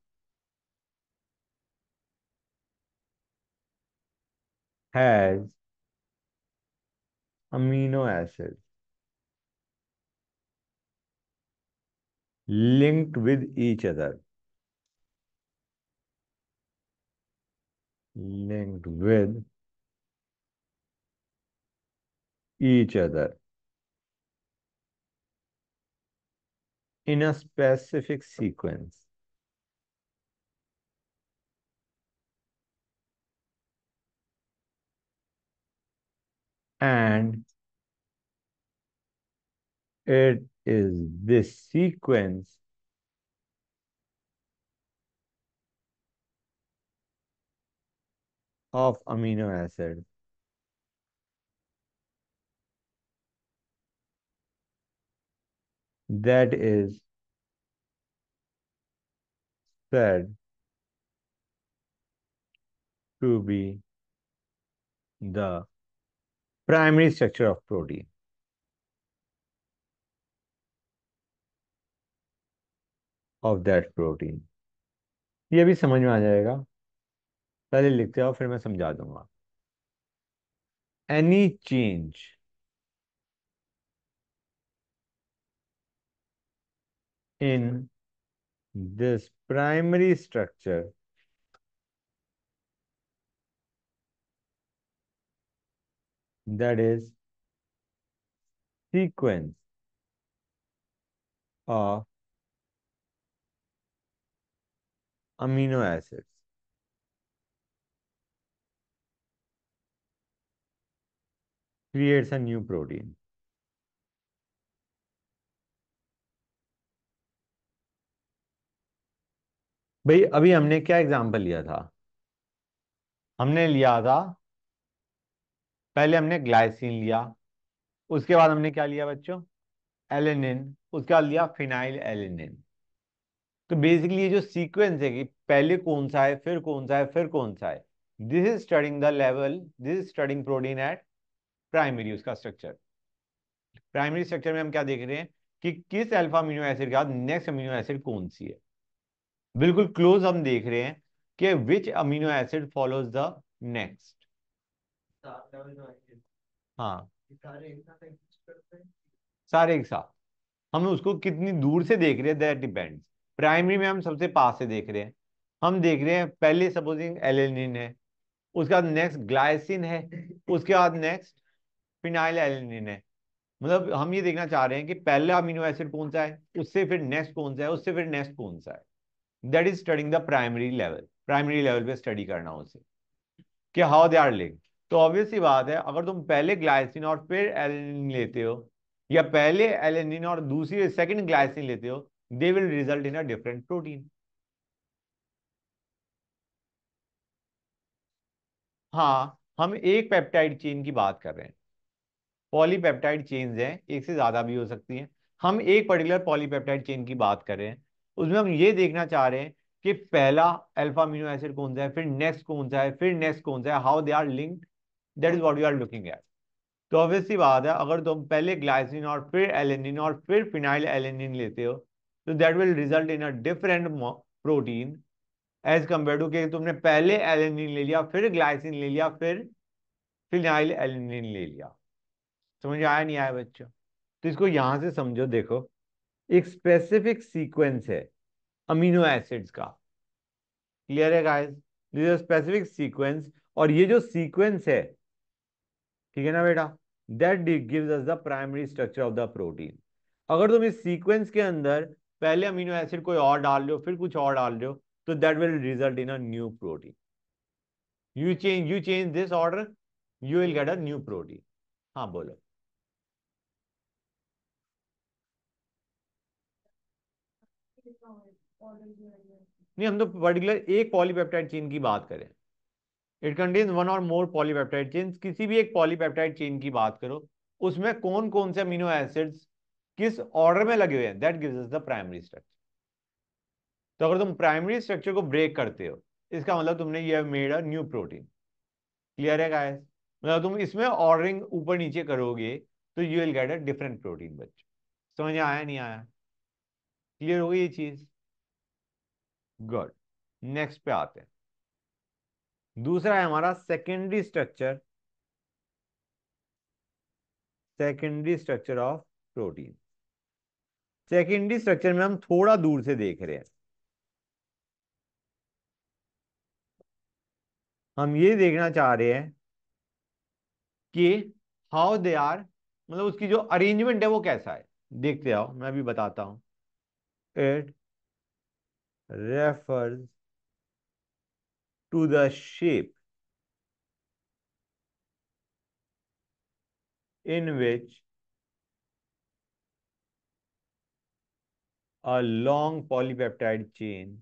has amino acids linked with each other linked with each other in a specific sequence and it is this sequence of amino acid. That is said to be the primary structure of protein. Of that protein. ये भी समझ में आ जाएगा पहले लिखते हो फिर मैं समझा दूंगा any change in this primary structure that is sequence of amino acids. creates a new protein. भाई अभी हमने क्या एग्जाम्पल लिया था हमने लिया था पहले हमने ग्लाइसिन लिया उसके बाद हमने क्या लिया बच्चों एलेनिन उसके बाद लिया फिनाइल एलेनिन तो बेसिकली ये जो सीक्वेंस है कि पहले कौन सा है फिर कौन सा है फिर कौन सा है this is studying the level this is studying protein at primary उसका स्ट्रक्चर प्राइमरी स्ट्रक्चर में हम क्या देख रहे हैं कि किस अल्फा अमीनो एसिड के बाद नेक्स्ट अमीनो एसिड कौन सी है बिल्कुल क्लोज हम देख रहे हैं कि which amino acid follows the next हाँ सारे एक साथ हम उसको कितनी दूर से देख रहे हैं डिपेंड्स प्राइमरी में हम सबसे पास से देख रहे हैं हम देख रहे हैं पहले सपोजिंग एलेनिन है उसके बाद नेक्स्ट ग्लाइसिन है उसके बाद नेक्स्ट फिनाइल एलेनिन है मतलब हम ये देखना चाह रहे हैं कि पहला अमीनो एसिड कौन सा है उससे फिर नेक्स्ट कौन सा है उससे फिर नेक्स्ट कौन सा है that is studying the primary level primary level पे स्टडी करना उसे कि हाउ दे आर लिंक्ड तो ऑब्वियस ही बात है अगर तुम पहले ग्लाइसिन और फिर एलेनिन लेते हो या पहले एलेनिन और दूसरी सेकंड ग्लाइसिन लेते हो they will result in a different protein हाँ हम एक पेप्टाइड चेन की बात कर रहे हैं पॉलीपेप्टाइड चेन्स हैं एक से ज़्यादा भी हो सकती हैं हम एक पर्टिकुलर पॉलीपेप्टाइड चेन की बात कर रहे हैं उसमें हम ये देखना चाह रहे हैं कि पहला अल्फा अमीनो एसिड कौन सा है फिर नेक्स्ट कौन सा है फिर नेक्स्ट कौन सा है how they are linked that is what you are looking at तो ऑब्वियस बात है अगर तुम पहले ग्लाइसिन और फिर एलेनिन और फिर फिनाइल एलेनिन लेते हो तो that will result in a different protein as compare to कि तुमने पहले एलेनिन ले लिया फिर ग्लाइसिन ले लिया फिर फिनाइल एलेनिन ले लिया समझ आया नहीं आया बच्चों तो इसको यहाँ से समझो देखो एक स्पेसिफिक सीक्वेंस है अमीनो एसिड्स का क्लियर है गाइस दिस स्पेसिफिक सीक्वेंस और ये जो सीक्वेंस है ठीक है ना बेटा that gives us the primary structure of the protein अगर तुम इस सीक्वेंस के अंदर पहले अमीनो एसिड कोई और डाल लो फिर कुछ और डाल लो तो that will result in a new protein you change you change this order you will get a new protein हाँ बोलो नहीं हम तो पर्टिकुलर एक पॉलीपेप्टाइड चेन की बात करें इट कंटेन्स वन और मोर पॉलीपेप्टाइड चेन किसी भी एक पॉलीपेप्टाइड चेन की बात करो उसमें कौन कौन से अमीनो एसिड्स किस ऑर्डर में लगे हुए हैं that gives us the primary structure तो अगर तुम प्राइमरी स्ट्रक्चर को ब्रेक करते हो इसका मतलब तुमने ये made a new protein clear है गाइस मतलब तुम इसमें ऑर्डरिंग ऊपर नीचे करोगे तो you will get a different protein बच्चों समझ आया नहीं आया क्लियर हो गई ये चीज गुड नेक्स्ट पे आते हैं दूसरा है हमारा secondary structure secondary structure of protein secondary structure में हम थोड़ा दूर से देख रहे हैं हम ये देखना चाह रहे हैं कि हाउ दे आर मतलब उसकी जो अरेंजमेंट है वो कैसा है देखते आओ मैं भी बताता हूं it refers to the shape in which a long polypeptide chain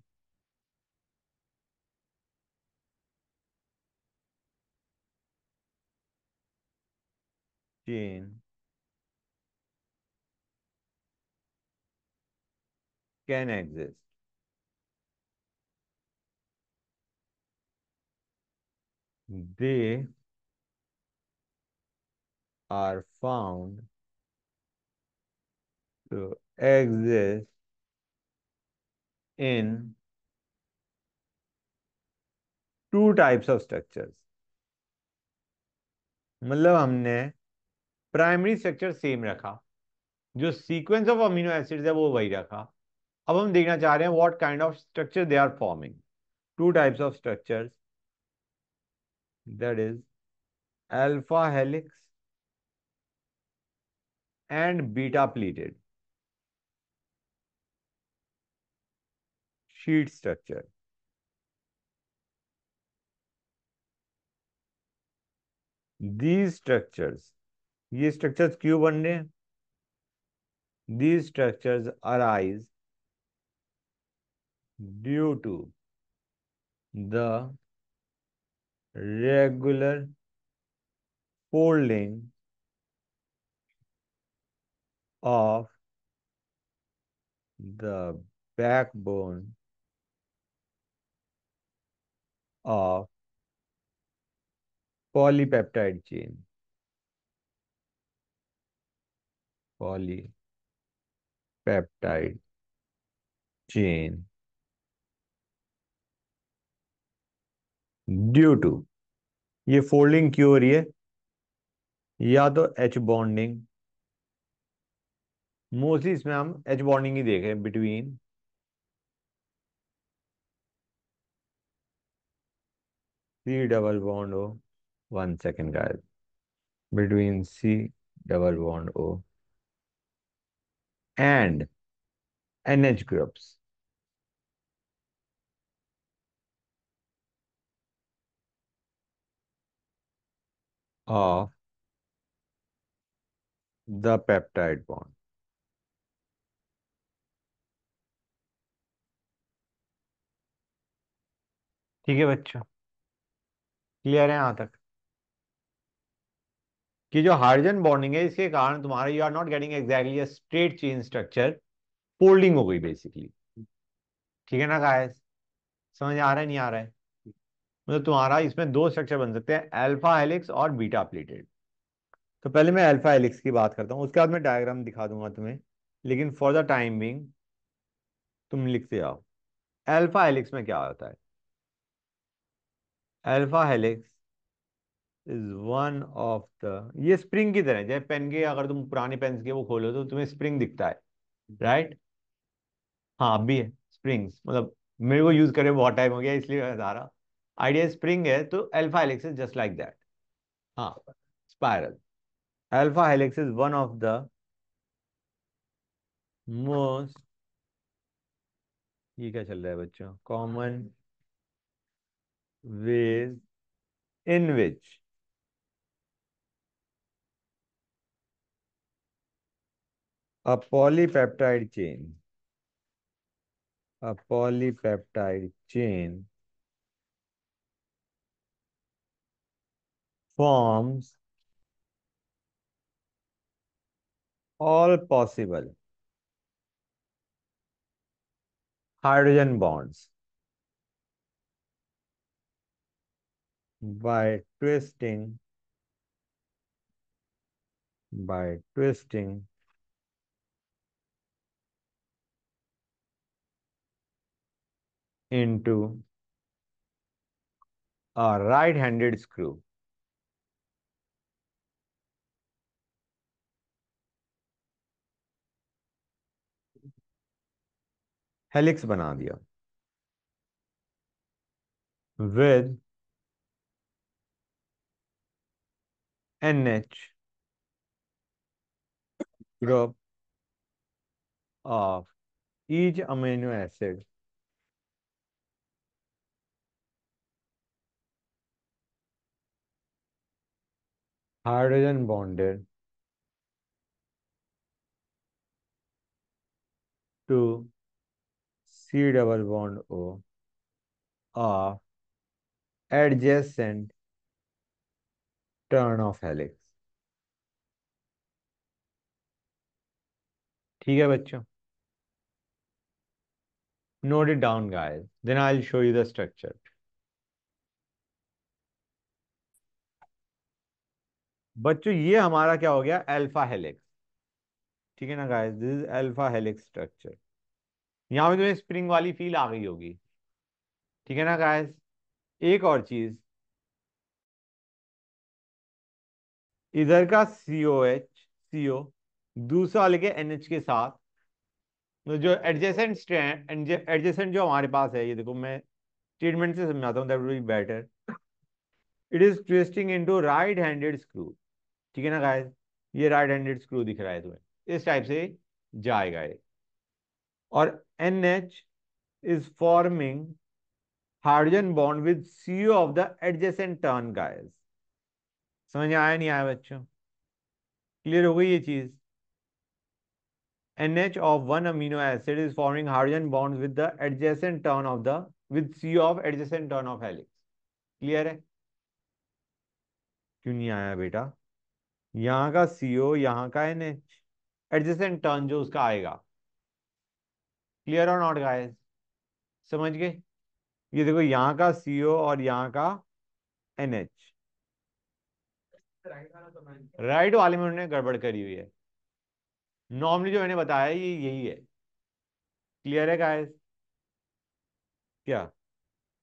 chain can exist. they are found to exist in two types of structures मतलब हमने प्राइमरी स्ट्रक्चर सेम रखा जो सीक्वेंस ऑफ अमीनो एसिड है वो वही रखा अब हम देखना चाह रहे हैं what kind of structure they are forming two types of structures that is alpha helix and beta pleated sheet structure. These structures, ये structures क्यों बन रहे हैं These structures arise due to the regular folding of the backbone of polypeptide chain polypeptide chain due to ये folding क्यों हो रही है या तो एच बॉन्डिंग मोस्टली इसमें हम एच बॉन्डिंग ही देख रहे हैं between C double bond O one second का between C double bond O and N H groups of the peptide bond. ठीक है बच्चों क्लियर है यहां तक कि जो हाइड्रोजन बॉन्डिंग है इसके कारण तुम्हारा you are not getting exactly straight chain structure folding हो गई बेसिकली ठीक है ना गाइस समझ आ रहा है नहीं आ रहा है मतलब तुम्हारा इसमें दो स्ट्रक्चर बन सकते हैं अल्फा हेलिक्स और बीटा प्लेटेड तो पहले मैं अल्फा हेलिक्स की बात करता हूँ उसके बाद मैं डायग्राम दिखा दूंगा तुम्हें लेकिन फॉर द टाइम बिंग तुम लिखते आओ अल्फा हेलिक्स में क्या होता है alpha helix is one of the ये स्प्रिंग की तरह जैसे पेन के अगर तुम पुराने पेन के वो खोलो तो तुम्हें स्प्रिंग दिखता है राइट right? हाँ अब भी है स्प्रिंग्स मतलब मेरे को यूज करे बहुत टाइम हो गया इसलिए मैं बता रहा आइडिया स्प्रिंग है तो alpha helix is just like that हाँ spiral alpha helix is one of the most ये क्या चल रहा है बच्चों common ways in which a polypeptide chain a polypeptide chain forms all possible hydrogen bonds by twisting by twisting into a right-handed screw. Helix बना दिया with N H group of each amino acid hydrogen bonded to C double bond O of adjacent turn of helix ठीक है बच्चों note it down guys then I show you the structure बच्चों ये हमारा क्या हो गया अल्फा हेलिक्स ठीक है ना guys this is alpha helix structure यहाँ पे तुम्हें स्प्रिंग वाली फील आ गई होगी ठीक है ना गाइस एक और चीज इधर का सीओ एच सीओ दूसरा लेके एन एच के साथ तो जो एडजेसेंट स्ट्रैंड एडजेसेंट जो हमारे पास है ये देखो मैं स्टेटमेंट से समझाता हूँ that will better it is twisting into right handed screw ठीक है ना गाइस ये राइट हैंडेड स्क्रू दिख रहा है तुम्हें इस टाइप से जाएगा ये और NH is forming hydrogen bond with CO of the adjacent turn guys. समझ आया नहीं आया बच्चों क्लियर हो गई ये चीज NH of one amino acid is forming hydrogen bond with the adjacent turn of the with CO of adjacent turn of helix. Clear है क्यों नहीं आया बेटा यहां का CO यहां का NH एडजेसेंट टर्न जो उसका आएगा क्लियर और नॉट गाइस समझ गए ये देखो यहाँ का सीओ और यहाँ का एनएच राइट वाले में उन्होंने गड़बड़ करी हुई है नॉर्मली जो मैंने बताया ये यही है क्लियर है गाइस क्या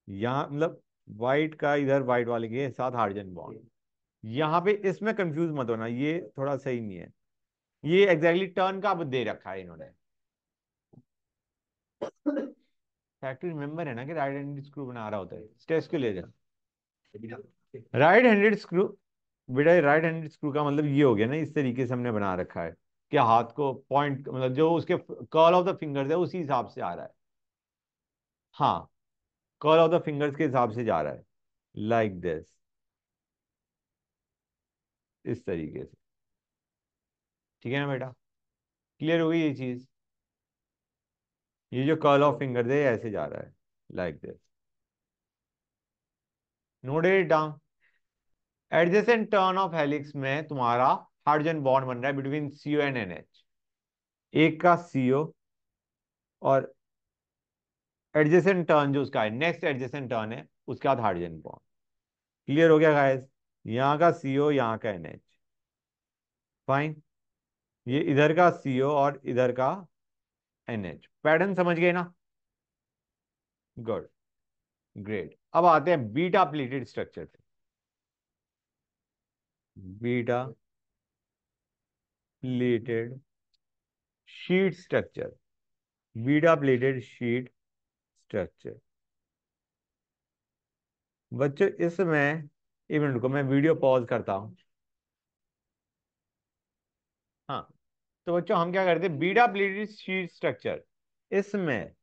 यहाँ मतलब वाइट का इधर वाइट वाले के साथ हार्जन बॉन्ड यहाँ पे इसमें कंफ्यूज मत होना ये थोड़ा सही नहीं है ये एग्जैक्टली exactly टर्न का अब दे रखा है इन्होंने फैक्ट्री मेंबर है ना कि राइट हैंडेड स्क्रू बना रहा होता है स्टेज के ले जा राइट हैंडेड स्क्रू बेटा राइट हैंडेड स्क्रू का मतलब ये हो गया ना इस तरीके से हमने बना रखा है कि हाथ को पॉइंट मतलब जो उसके कर्ल ऑफ द फिंगर्स है उसी हिसाब से आ रहा है हाँ कर्ल ऑफ द फिंगर्स के हिसाब से जा रहा है लाइक like दिस इस तरीके से ठीक है ना बेटा क्लियर हो गई ये चीज ये जो कर्ल ऑफ फिंगर दे ऐसे जा रहा है like this note it down adjacent turn of helix में तुम्हारा हाइड्रोजन बॉन्ड बन रहा है बिटवीन सीओ एंड एनएच एक का सीओ और एडजेसेंट टर्न जो उसका है नेक्स्ट एडजेसेंट टर्न है उसके बाद हाइड्रोजन बॉन्ड क्लियर हो गया गाइस यहाँ का सीओ यहाँ का एनएच फाइन ये इधर का सीओ और इधर का एनएच पैटर्न समझ गए ना गुड ग्रेट अब आते हैं बीटा प्लेटेड स्ट्रक्चर पे beta pleated sheet structure beta pleated sheet structure बच्चों इसमें एक मिनट को मैं वीडियो पॉज करता हूं तो बच्चों हम क्या करते हैं बीटा शीट स्ट्रक्चर इसमें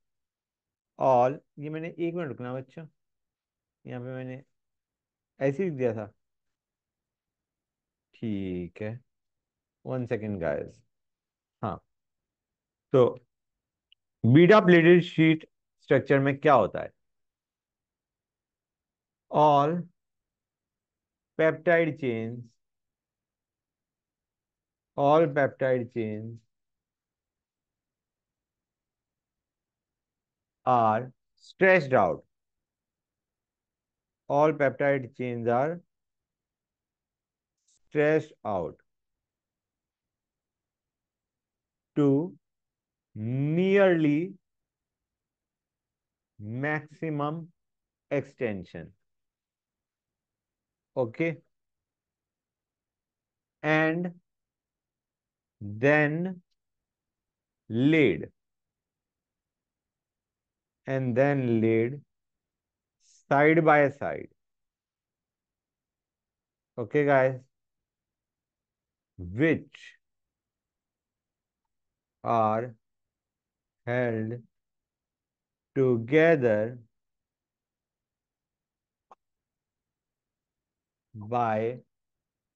ऑल ये मैंने एक मिनट रुकना बच्चों यहाँ पे मैंने ऐसे लिख दिया था ठीक है वन सेकेंड गाइस हाँ तो बीडा प्लेटेड शीट स्ट्रक्चर में क्या होता है all peptide chains all peptide chains are stretched out. All peptide chains are stretched out to nearly maximum extension. Okay. And then laid and then laid side by side. Okay, guys. Which are held together by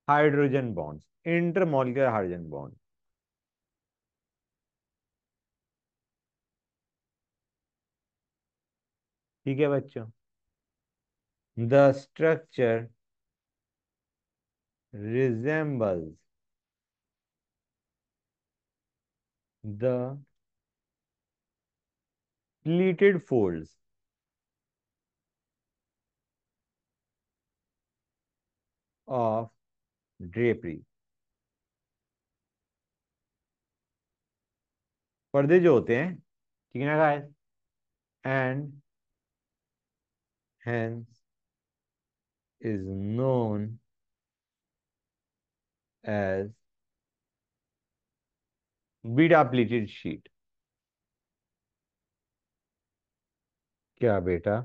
hydrogen bonds, intermolecular hydrogen bonds. ठीक है बच्चों the structure resemble the pleated folds of drapery पर्दे जो होते हैं ठीक है ना guys and hence is known as beta pleated sheet क्या बेटा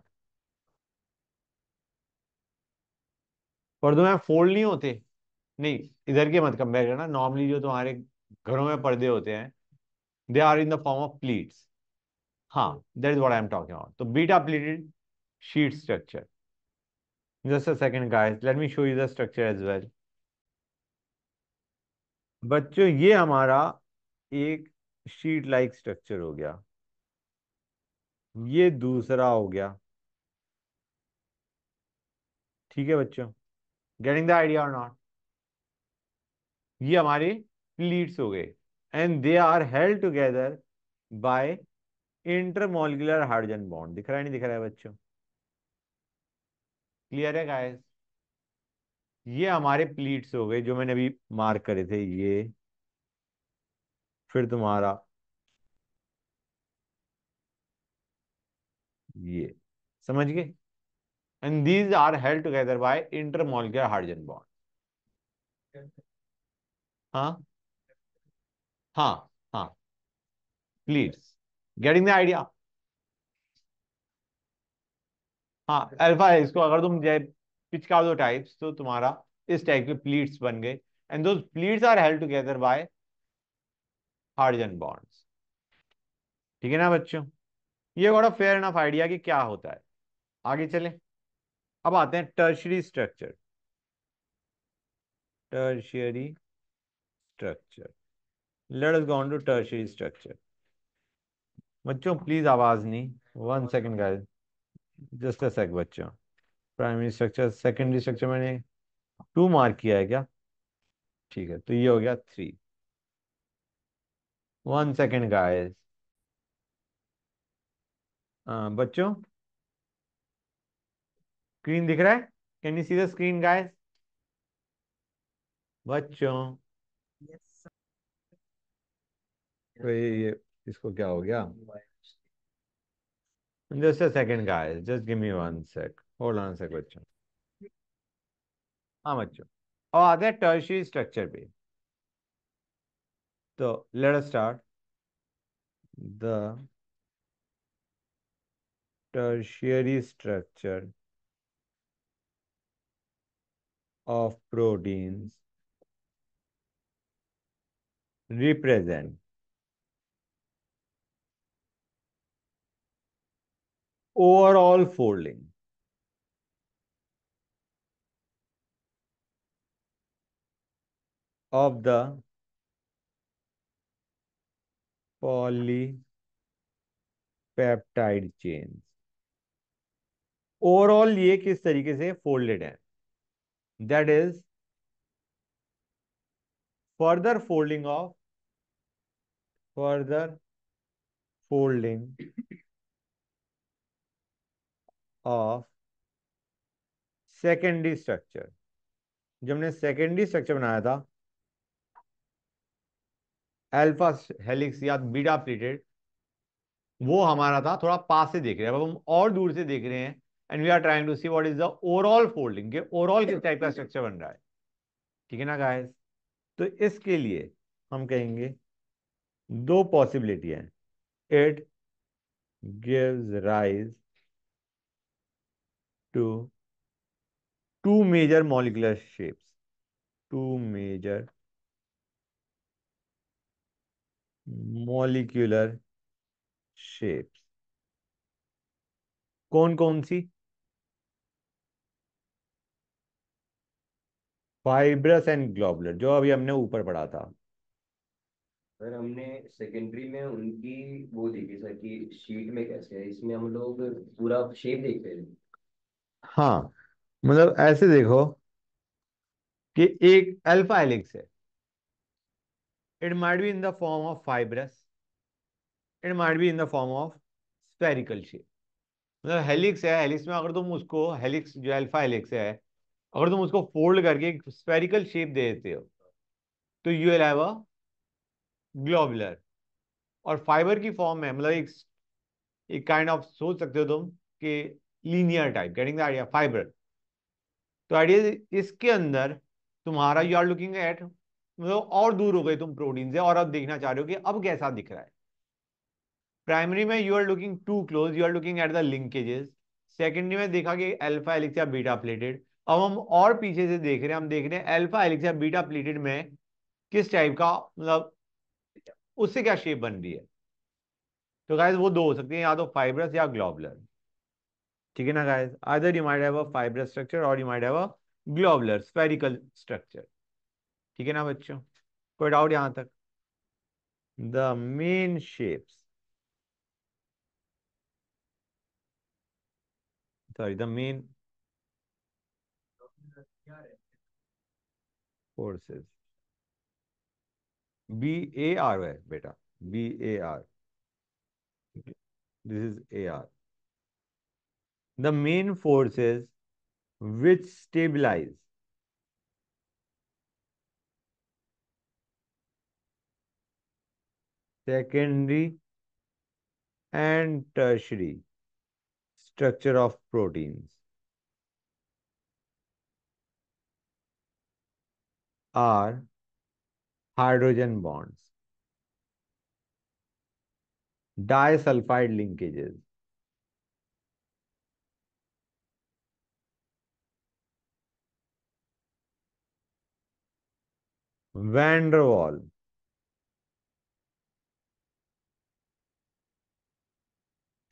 पर्दों में फोल्ड नहीं होते नहीं इधर के मत कंपेयर करना नॉर्मली जो तुम्हारे घरों में पर्दे होते हैं they are in the form of pleats हाँ that is what I am talking about तो beta pleated sheet structure. Just a second, guys. Let me show you the structure as well. बच्चों ये हमारा एक शीट लाइक स्ट्रक्चर हो गया ये दूसरा हो गया ठीक है बच्चों getting the idea or not ये हमारे प्लीट्स हो गए and they are held together by intermolecular hydrogen bond दिख रहा है नहीं दिख रहा है बच्चों क्लियर है गाइस ये हमारे प्लीट्स हो गए जो मैंने अभी मार्क करे थे ये फिर तुम्हारा ये समझ गए and these are held together by intermolecular hydrogen bond हाँ हाँ हाँ प्लीज गेटिंग द आइडिया हाँ अल्फा है इसको अगर तुम पिचका दो टाइप्स तो तुम्हारा इस टाइप के प्लीट्स बन गए एंड दो pleats are held together by hydrogen bonds ठीक है ना बच्चों ये बड़ा फेयर इनफ आइडिया कि क्या होता है आगे चले अब आते हैं tertiary structure tertiary structure let us go to tertiary structure बच्चों प्लीज आवाज नहीं one second guys just a sec बच्चों प्राइमरी स्ट्रक्चर सेकेंडरी स्ट्रक्चर मैंने टू मार्क किया है क्या ठीक है तो ये हो गया थ्री वन सेकेंड गाइस बच्चों स्क्रीन दिख रहा है can you see the screen guys बच्चों yes, तो ये, ये इसको क्या हो गया yes, Just a second, guys. Just give me one sec. Hold on a sec, बच्चों. हाँ बच्चों. और आते tertiary structure, स्ट्रक्चर पे. तो let us start the tertiary structure of proteins represent folding of the poly polypeptide chain overall ये किस तरीके से फोल्डेड है that is further folding of further folding of secondary structure जो हमने सेकेंडरी स्ट्रक्चर बनाया था एल्फा हेलिक्स या बीटा प्लेटेड वो हमारा था थोड़ा पास से देख रहे हैं अब हम और दूर से देख रहे हैं and we are trying to see what is the overall folding के ओवरऑल किस टाइप का स्ट्रक्चर बन रहा है ठीक है ना गाइस तो इसके लिए हम कहेंगे दो पॉसिबिलिटी हैं it gives rise to two major molecular shapes two major molecular shapes कौन कौन सी फाइब्रस एंड ग्लोबुलर जो अभी हमने ऊपर पढ़ा था सर हमने सेकेंडरी में उनकी वो देखी सर कि शीट में कैसे है इसमें हम लोग पूरा शेप देख रहे हैं हाँ मतलब ऐसे देखो कि एक अल्फा हेलिक्स है it might be in the form of fibrous it might be in the form of spherical shape मतलब हेलिक्स है हेलिक्स में अगर तुम उसको हेलिक्स जो अल्फा हेलिक्स है अगर तुम उसको फोल्ड करके एक स्पेरिकल शेप दे देते हो तो you will have a globular और फाइबर की फॉर्म है मतलब एक एक काइंड ऑफ सोच सकते हो तुम कि linear type getting the idea fibre तो आइडिया इसके अंदर तुम्हारा यू आर लुकिंग एट मतलब और दूर हो गए तुम प्रोटीन से और अब देखना चाह रहे हो कि अब कैसा दिख रहा है प्राइमरी में you are looking to close you are looking at the linkages secondary में देखा कि अल्फा एलिक्सिया बीटा प्लेटेड अब हम और पीछे से देख रहे हैं हम देख रहे हैं अल्फा एलिक्सिया बीटा प्लेटेड में किस टाइप का मतलब उससे क्या शेप बन रही है तो गाइज वो दो हो सकती है या तो फाइबरस या ग्लोबुलर ठीक है ना guys either you might have fibre structure or you might have globular spherical structure ठीक है ना बच्चों कोई डाउट यहां तक the main shapes sorry the main forces B A R है बेटा B A R this is A R the main forces which stabilize secondary and tertiary structure of proteins are hydrogen bonds, disulfide linkages, van der Waals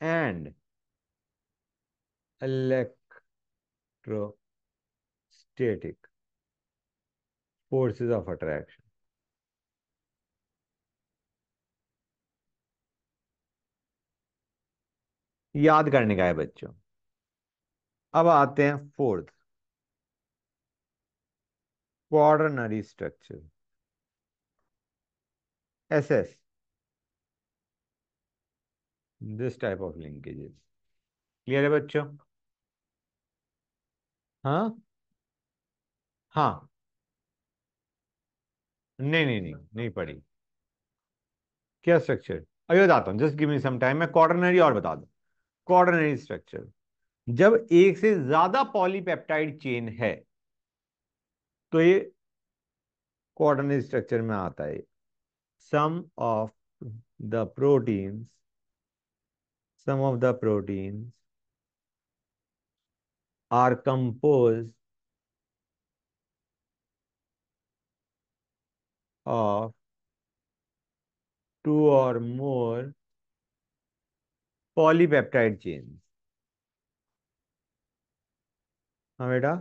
and electrostatic forces of attraction याद करने का है बच्चों अब आते हैं fourth quaternary structure SS. This type of linkages. Clear है बच्चों हाँ हाँ नहीं नहीं नहीं नहीं पढ़ी क्या स्ट्रक्चर अभी बताता हूँ just give me some time मैं क्वार्टनरी और बता दू क्वार्टनरी स्ट्रक्चर जब एक से ज्यादा पॉलीपेप्टाइड चेन है तो ये क्वार्टनरी स्ट्रक्चर में आता है some of the proteins, some of the proteins are composed of two or more polypeptide chains ha beta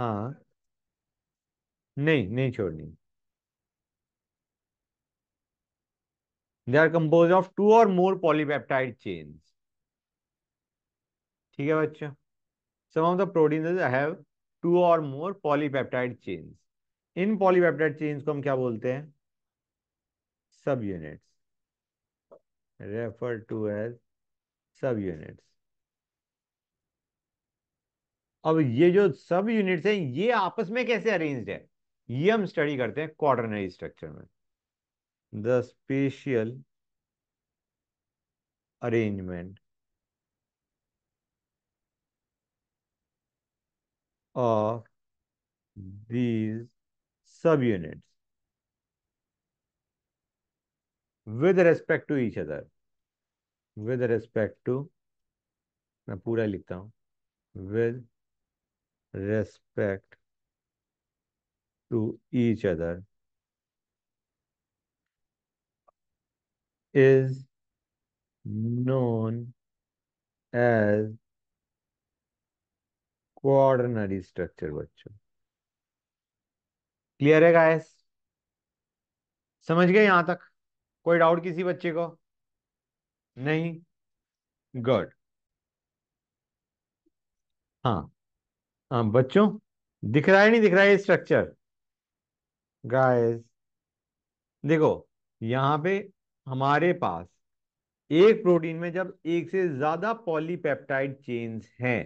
ha nahi nahi chhodni they are composed of two or more polypeptide chains ठीक है बच्चों some of the proteins have two or more polypeptide chains in polypeptide chains को हम क्या बोलते हैं subunits refer to as subunits अब ये जो सब यूनिट्स हैं ये आपस में कैसे अरेंज्ड है ये हम स्टडी करते हैं क्वार्टरनरी स्ट्रक्चर में the spatial arrangement of these subunits with respect to each other with respect to मैं पूरा लिखता हूं with respect to each other is known as quaternary structure बच्चों क्लियर है गाइस समझ गए यहां तक कोई डाउट किसी बच्चे को नहीं गुड हाँ हाँ बच्चों दिख रहा है नहीं दिख रहा है स्ट्रक्चर गाइस देखो यहां पे हमारे पास एक प्रोटीन में जब एक से ज्यादा पॉलीपेप्टाइड चेन्स हैं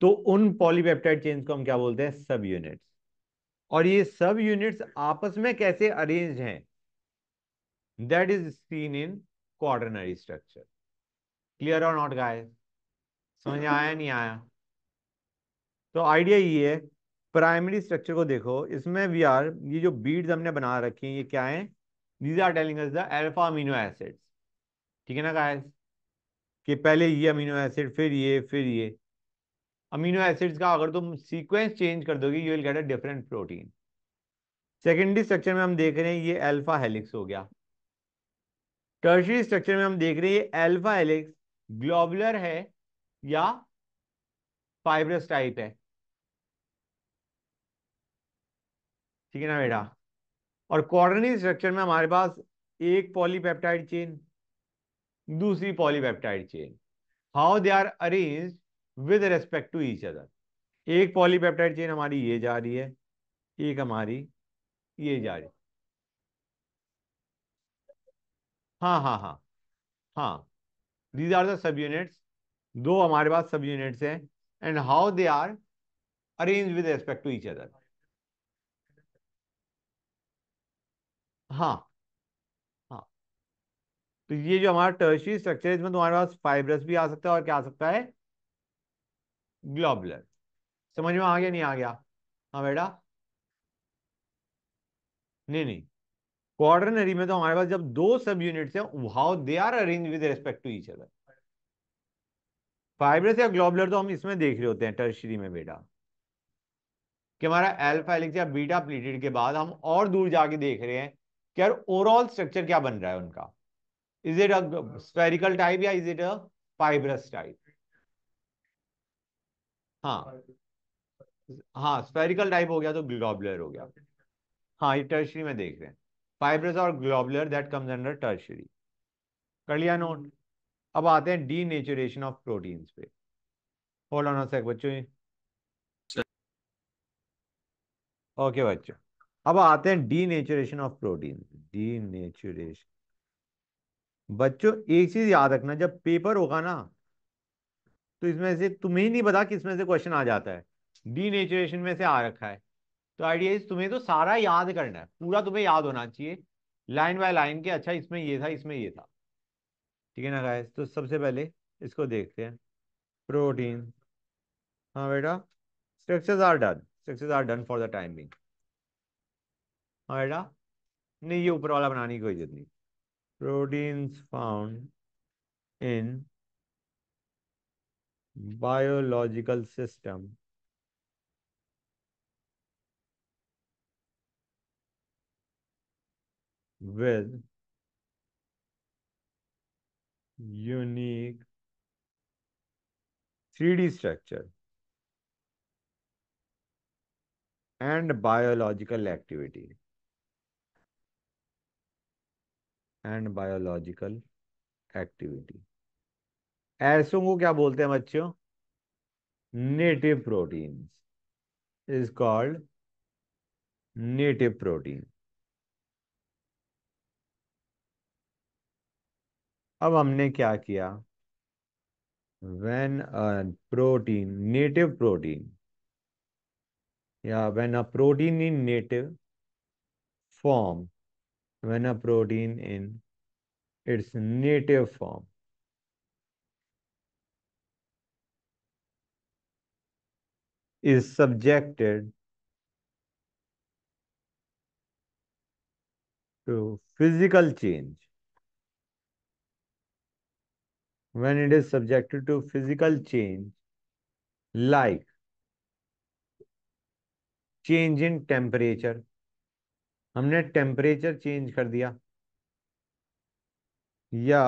तो उन पॉलीपेप्टाइड चेन्स को हम क्या बोलते हैं सब यूनिट्स और ये सब यूनिट्स आपस में कैसे अरेंज हैं that is seen in quaternary structure clear और नॉट गाय समझ आया नहीं आया तो आइडिया ये है प्राइमरी स्ट्रक्चर को देखो इसमें वी आर ये जो बीड्स हमने बना रखी हैं ये क्या है these are telling us the alpha amino acids ठीक है ना गाइस कि पहले ये अमीनो एसिड फिर ये फिर ये अमीनो एसिड्स का अगर तुम सीक्वेंस चेंज कर दोगे you will get a different protein secondary structure में हम देख रहे हैं ये अल्फा हेलिक्स हो गया टर्शरी स्ट्रक्चर में हम देख रहे हैं ये अल्फा हेलिक्स ग्लोबुलर है या फाइब्रस टाइप है ठीक है ना बेटा और क्वारनी स्ट्रक्चर में हमारे पास एक पॉलीपेप्टाइड चेन दूसरी polypeptide chain how they are arrange with respect to each other एक पॉलीपेप्टाइड चेन हमारी ये जा रही है एक हमारी ये जा रही है हाँ हाँ हाँ हाँ these are the subunits दो हमारे पास सब यूनिट्स हैं and how they are arrange with respect to each other हाँ हाँ तो ये जो हमारा टर्शी स्ट्रक्चर है इसमें तुम्हारे पास फाइब्रस भी आ सकता है और क्या आ सकता है ग्लोबुलर समझ में आ गया नहीं आ गया हाँ बेटा नहीं नहीं क्वारनरी में तो हमारे पास जब दो सब यूनिट्स हैं how they are arrange with respect to each other fibrous या ग्लोबुलर तो हम इसमें देख रहे होते हैं टर्शरी में बेटा कि हमारा एल्फा एलिक्स या बीटा प्लीटेड के बाद हम और दूर जाके देख रहे हैं कि यार ओवरऑल स्ट्रक्चर क्या बन रहा है उनका is it a spherical type या is it a fibrous type हाँ हाँ स्पेरिकल टाइप हो गया तो ग्लोबुलर हो गया हाँ ये टर्शरी में देख रहे हैं फाइब्रस और globular that comes under tertiary कर लिया नोट अब आते हैं डी नेचुरेशन ऑफ प्रोटीन पे होल्ड ऑन अ सेक बच्चों ओके बच्चों अब आते हैं denaturation of protein denaturation बच्चों एक चीज याद रखना जब पेपर होगा ना तो इसमें से तुम्हें नहीं पता किसमें से क्वेश्चन आ जाता है डी नेचुरेशन में से आ रखा है तो आइडिया इस तुम्हें तो सारा याद करना है पूरा तुम्हें याद होना चाहिए लाइन बाय लाइन के अच्छा इसमें ये था इसमें ये था ठीक है ना गाय तो सबसे पहले इसको देखते हैं प्रोटीन हाँ बेटा structures are done structures are done for the time being आएगा नहीं ये ऊपर वाला बनाने की कोई जरूरत नहीं proteins found in biological system with unique 3D structure and biological activity and biological activity ऐसों को क्या बोलते हैं बच्चों native protein is called native protein अब हमने क्या किया when a protein native protein या when a protein in native form when a protein in its native form is subjected to physical change. When it is subjected to physical change, like change in temperature, हमने temperature change कर दिया या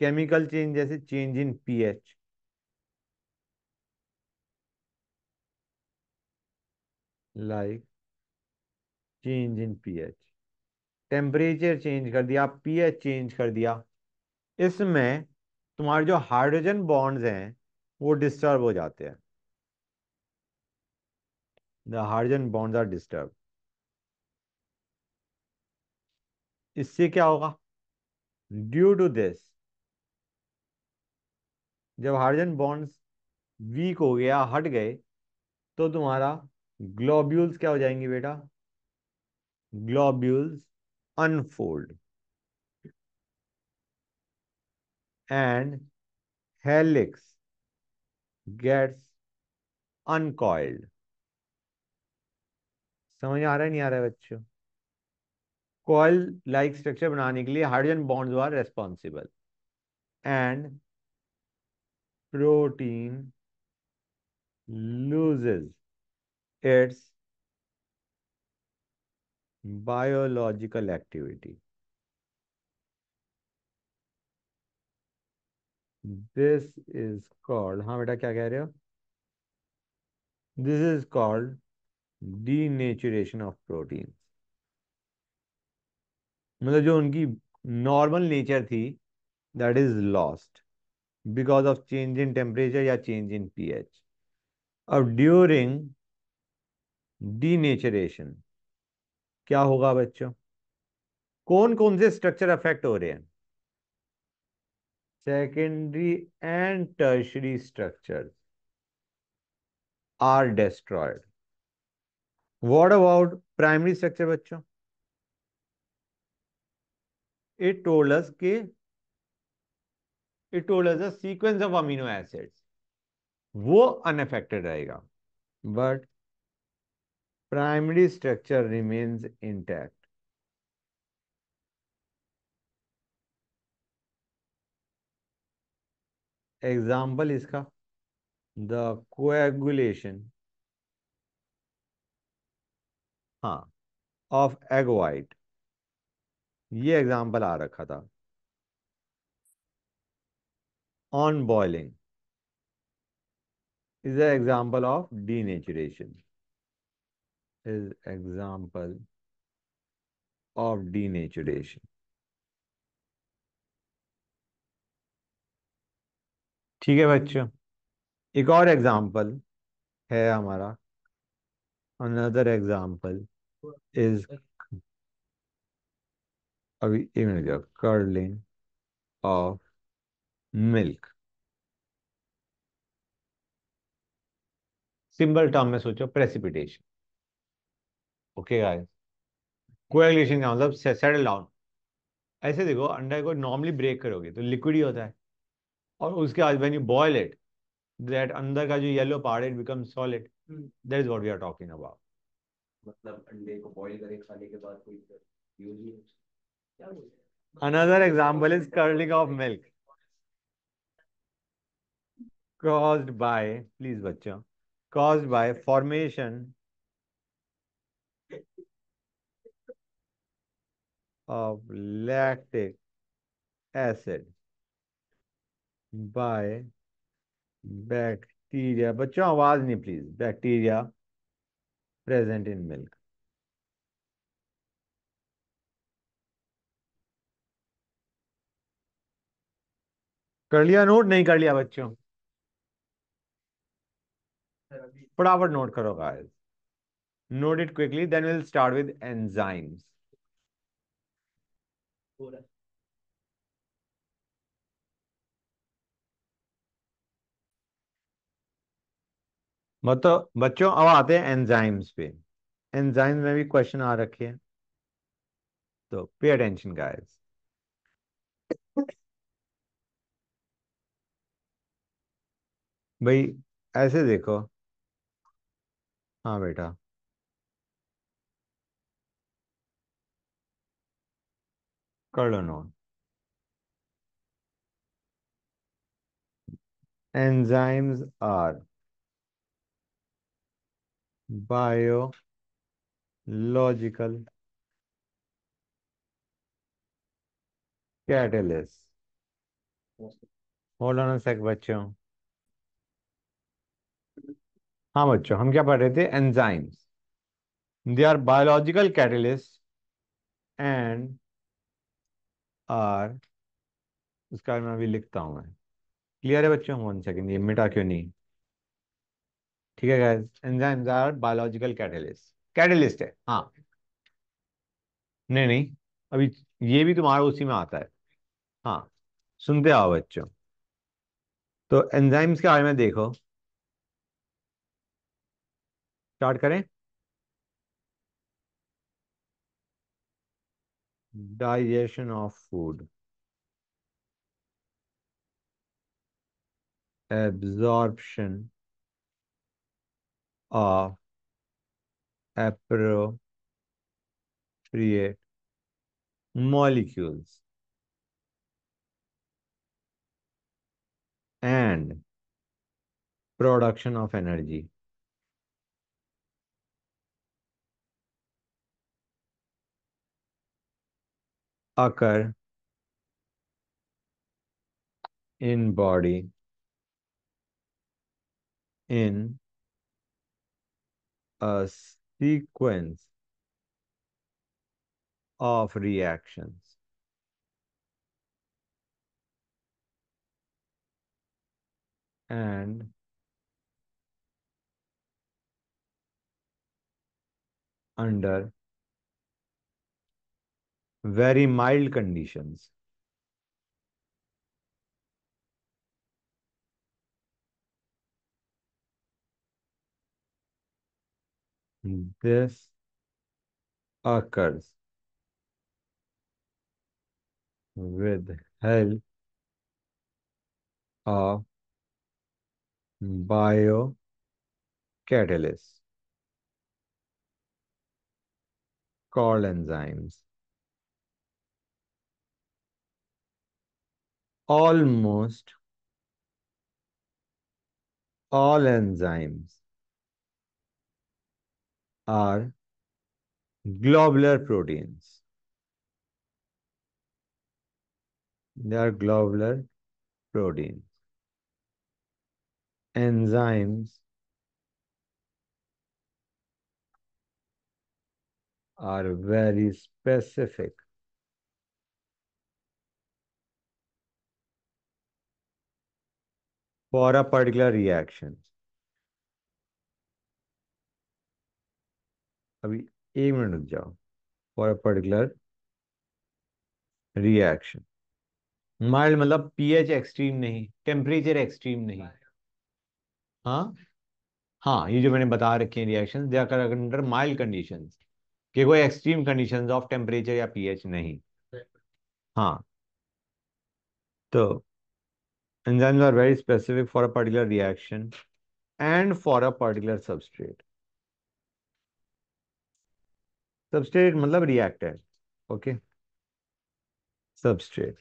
chemical change जैसे change in pH like change in pH temperature change कर दिया pH change कर दिया इसमें तुम्हारे जो हाइड्रोजन बॉन्ड्स हैं वो डिस्टर्ब हो जाते हैं the hydrogen bonds are disturbed. इससे क्या होगा ड्यू टू दिस जब हाइड्रोजन बॉन्ड्स वीक हो गया हट गए तो तुम्हारा ग्लोब्यूल्स क्या हो जाएंगे बेटा globules unfold and helix gets uncoiled समझ आ रहा है नहीं आ रहा है बच्चों कॉयल लाइक स्ट्रक्चर बनाने के लिए hydrogen bonds are responsible and protein loses its biological activity this is called हाँ बेटा क्या कह रहे हो this is called denaturation of protein मतलब जो उनकी नॉर्मल नेचर थी that is lost because of change in temperature या चेंज इन पीएच अब ड्यूरिंग डीनेचुरेशन क्या होगा बच्चों कौन कौन से स्ट्रक्चर अफेक्ट हो रहे हैं secondary and tertiary structure are destroyed what about primary structure बच्चों इट told के it it sequence of amino sequence वो अनफेक्टेड रहेगा but primary structure remains intact example इसका द कोएगुलेशन हाँ ऑफ एग वाइट ये एग्जाम्पल आ रखा था on boiling is example of denaturation is example of denaturation ठीक है बच्चों एक और एग्जाम्पल है हमारा अनदर एग्जाम्पल is अभी एक मिनट जाओ curdling of milk symbol term में सोचो प्रेसिपिटेशन ओके गाइस कोएगुलेशन का मतलब सेटल डाउन ऐसे देखो अंडा को नॉर्मली ब्रेक करोगे तो लिक्विड ही होता है और उसके बाद when you boil it that अंदर का जो yellow part it become solid that is what we are talking about मतलब अंडे को बॉईल करके खाने के बाद कोई क्या another example is curdling of milk caused by please बच्चों caused by formation of lactic acid by bacteria बच्चों आवाज नहीं please bacteria present in milk. कर लिया नोट नहीं कर लिया बच्चों फटाफट नोट करो guys note it quickly then will start with enzymes तो बच्चों अब आते हैं एंजाइम्स पे एंजाइम्स में भी क्वेश्चन आ रखे हैं तो पे अटेंशन गाइस भाई ऐसे देखो हाँ बेटा कर लो note enzymes are biological catalyst hold on sec बच्चों हाँ बच्चों हम क्या पढ़ रहे थे enzymes they are biological catalyst and are उसका मैं अभी लिखता हूं मैं क्लियर है बच्चों वन सेकेंड ये मिटा क्यों नहीं ठीक है guys enzymes are biological catalyst catalyst है हाँ नहीं नहीं अभी ये भी तुम्हारा उसी में आता है हाँ सुनते आओ बच्चों तो एंजाइम्स के बारे में देखो स्टार्ट करें digestion of food absorption of appropriate molecules and production of energy. occur in body in a sequence of reactions. And under very mild conditions. this occurs with help of biocatalysts called enzymes. Almost all enzymes are globular proteins. They are globular proteins. Enzymes are very specific. for a particular reaction. अभी एक minute रुक जाओ for a particular reaction mild मतलब pH extreme नहीं temperature extreme नहीं हाँ हाँ ये जो मैंने बता रखे हैं reaction they are under mild condition के कोई एक्सट्रीम कंडीशन ऑफ टेम्परेचर या पीएच नहीं हाँ तो enzymes are very specific for a particular reaction and for a particular substrate substrate मतलब reactor okay substrate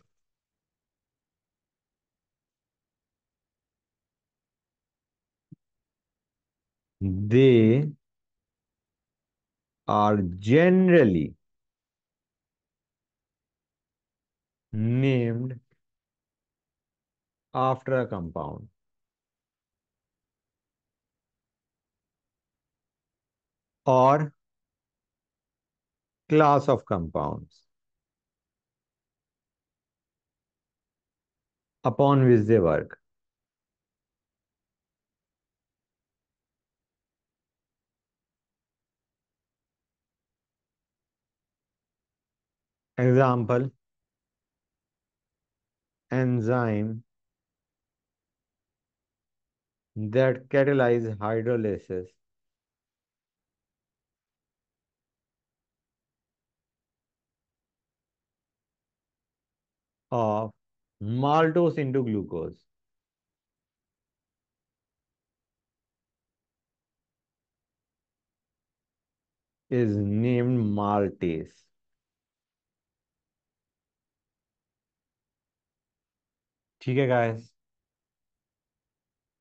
they are generally named after a compound or class of compounds upon which they work. Example, enzyme that catalyze hydrolysis of maltose into glucose. is named maltase. theek hai guys.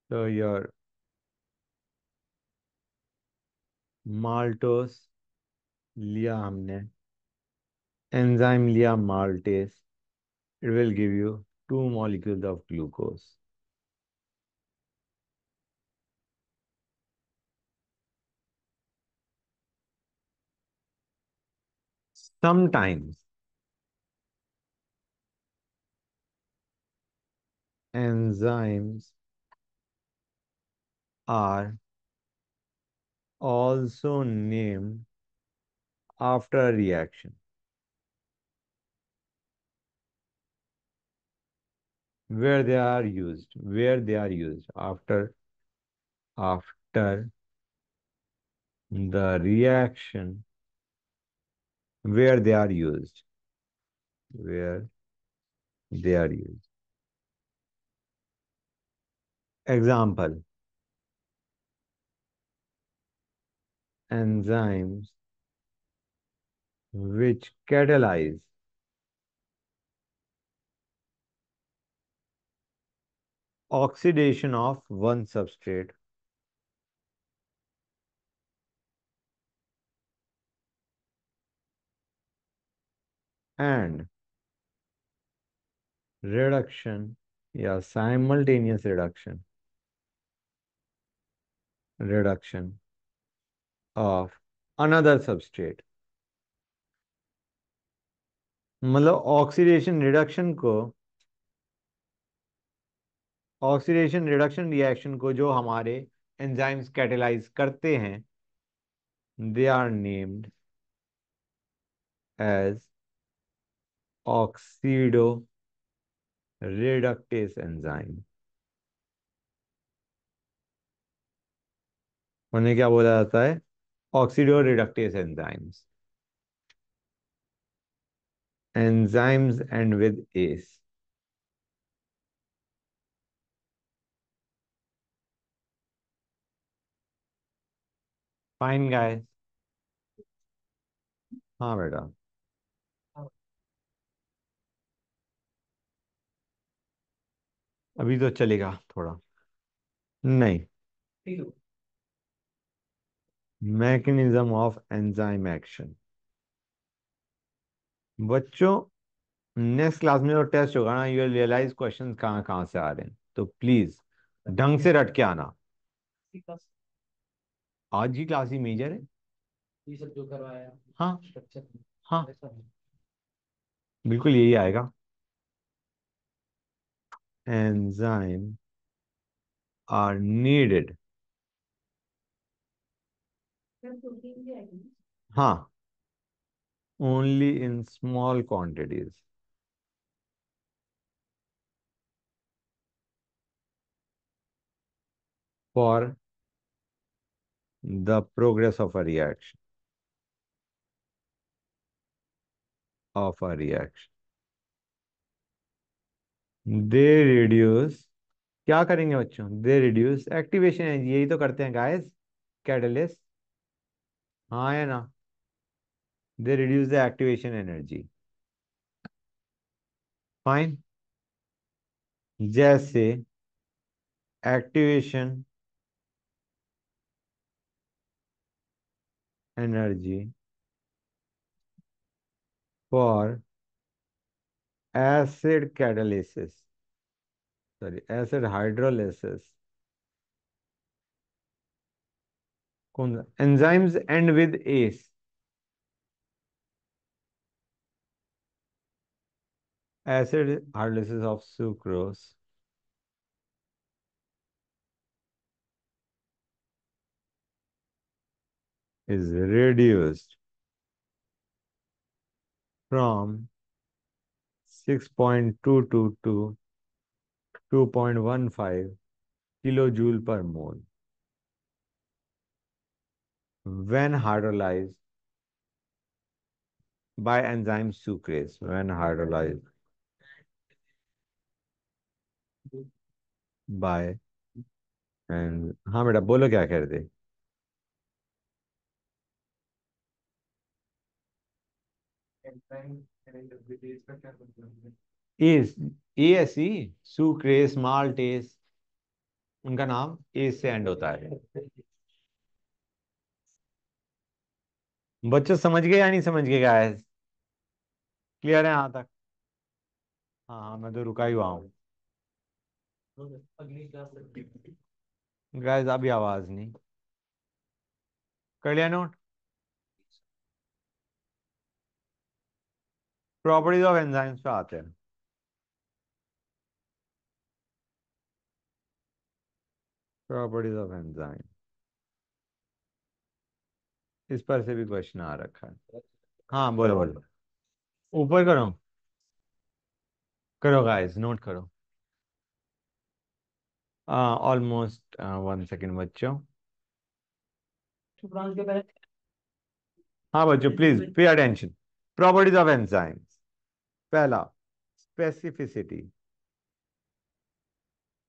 So your maltose liya humne enzyme liya maltase it will give you 2 molecules of glucose. Sometimes, enzymes are also named after a reaction. where they are used where they are used after after the reaction where they are used where they are used example enzymes which catalyze oxidation of one substrate. And reduction, yeah, simultaneous reduction, reduction of another substrate. मतलब oxidation reduction को oxidation reduction reaction को जो हमारे enzymes catalyse करते हैं they are named as oxidoreductase enzyme उन्हें क्या बोला जाता है oxidoreductase enzymes enzymes end with ase fine guys हाँ बेटा अभी तो चलेगा थोड़ा नहीं मैकेनिज्म ऑफ एंजाइम एक्शन बच्चों नेक्स्ट क्लास में जो टेस्ट होगा ना यू रियलाइज क्वेश्चन कहाँ कहाँ से आ रहे हैं तो प्लीज ढंग से रट के आना आज ही क्लास ही मेजर है हाँ हाँ बिल्कुल यही आएगा एंजाइम आर नीडेड हाँ only in small quantities for the progress of a reaction of a reaction they reduce क्या करेंगे बच्चों दे रिड्यूस एक्टिवेशन है यही तो करते हैं गाइस कैटलिस्ट हाँ है ना they reduce the activation energy fine जैसे activation energy for acid catalysis sorry acid hydrolysis कौन सा enzymes end with ase acid hydrolysis of sucrose is reduced from 6.22 to 2.15 kilojoule per mole when hydrolyzed by enzyme sucrase when hydrolyzed by and हाँ बेटा बोलो क्या कह रहे थे A A S E sucrase maltase उनका नाम ए से एंड होता है बच्चों समझ गए या नहीं समझ गए गाइस क्लियर है यहां तक हाँ हाँ मैं तो रुका ही हुआ हूँ गाइस अभी आवाज नहीं कर लिया नोट प्रॉपर्टीज ऑफ एंजाइम्स पे आते हैं प्रॉपर्टीज ऑफ एंजाइम इस पर से भी क्वेश्चन आ रखा है हाँ बोलो बोलो ऊपर करो करो गाइस नोट करो ऑलमोस्ट वन सेकेंड बच्चों तो हाँ बच्चों please pay attention properties of enzyme पहला स्पेसिफिसिटी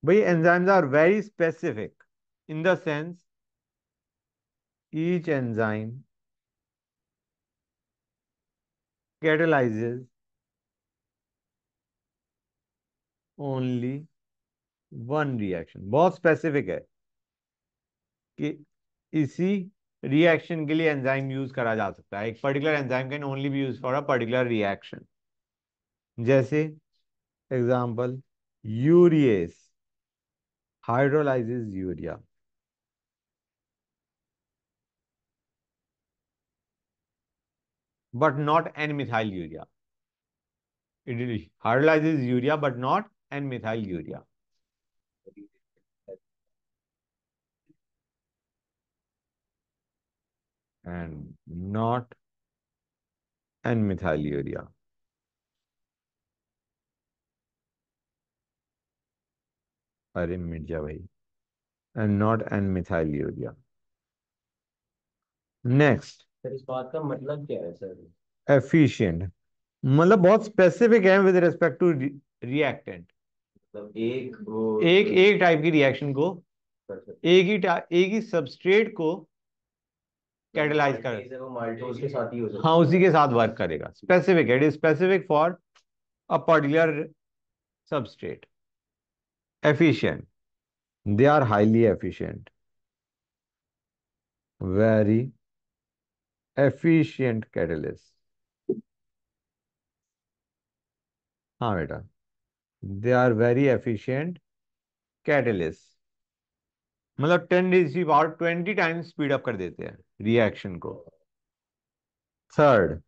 भाई enzymes are very specific in the sense each enzyme catalyzes only one reaction बहुत स्पेसिफिक है कि इसी रिएक्शन के लिए एंजाइम यूज करा जा सकता है एक particular enzyme can only be use for a particular reaction जैसे example urease hydrolyses urea but not N methyl urea it is urea but not N methyl urea and not N methyl urea अरे मिट जा भाई and not N methyl urea next इस बात का मतलब क्या है सर एफिशिएंट मतलब बहुत स्पेसिफिक है विद रिस्पेक्ट टू रिएक्टेंट मतलब एक वो एक एक टाइप की रिएक्शन को एक ही एक ही सबस्ट्रेट को कैटलाइज कर हाँ उसी के साथ वर्क करेगा specific it is specific for a particular substrate efficient. They are highly efficient. Very efficient catalyst. हाँ बेटा they are very efficient catalyst मतलब टेन डिजी power twenty times speed up कर देते हैं रिएक्शन को थर्ड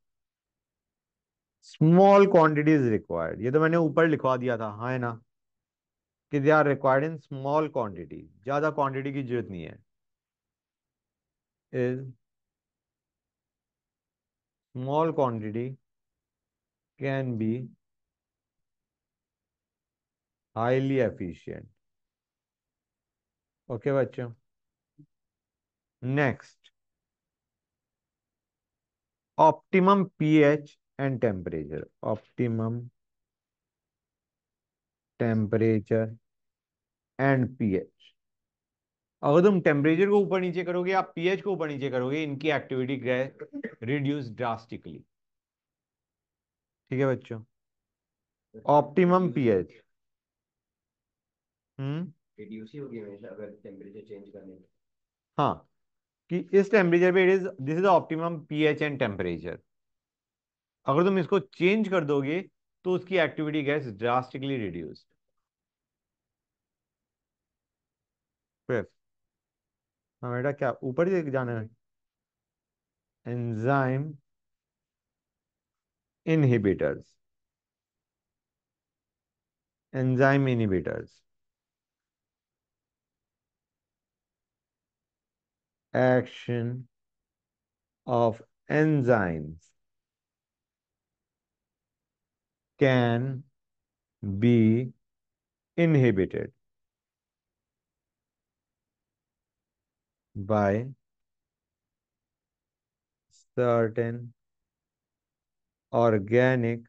स्मॉल क्वांटिटीज रिक्वायर्ड ये तो मैंने ऊपर लिखवा दिया था हाँ है ना कि they are required in small quantity ज्यादा क्वांटिटी की जरूरत नहीं है is small quantity can be highly efficient okay बच्चों next optimum pH and temperature optimum temperature and pH अगर तुम टेम्परेचर को ऊपर नीचे करोगे या पीएच को ऊपर नीचे करोगे इनकी एक्टिविटी रिड्यूस ड्रास्टिकली ठीक है बच्चों ऑप्टिमम पीएच हम्म रिड्यूस ही अगर टेम्परेचर चेंज करने हाँ कि इस टेम्परेचर पे it is this is optimum pH and temperature अगर तुम इसको चेंज कर दोगे तो उसकी एक्टिविटी गैस ड्रास्टिकली रिड्यूस्ड फिर हाँ बेटा क्या ऊपर ही जाने में enzyme inhibitors enzyme inhibitors action of enzymes can be inhibited by certain organic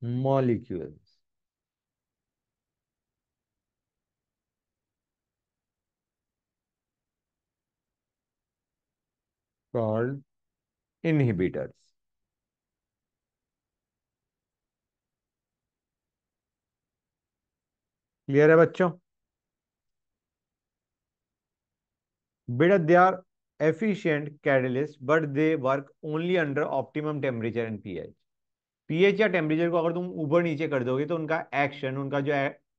molecules. called inhibitors. Clear है बच्चों बेटा they are efficient catalyst but they work only under optimum temperature and pH pH या temperature को अगर तुम ऊपर नीचे कर दोगे तो उनका एक्शन उनका जो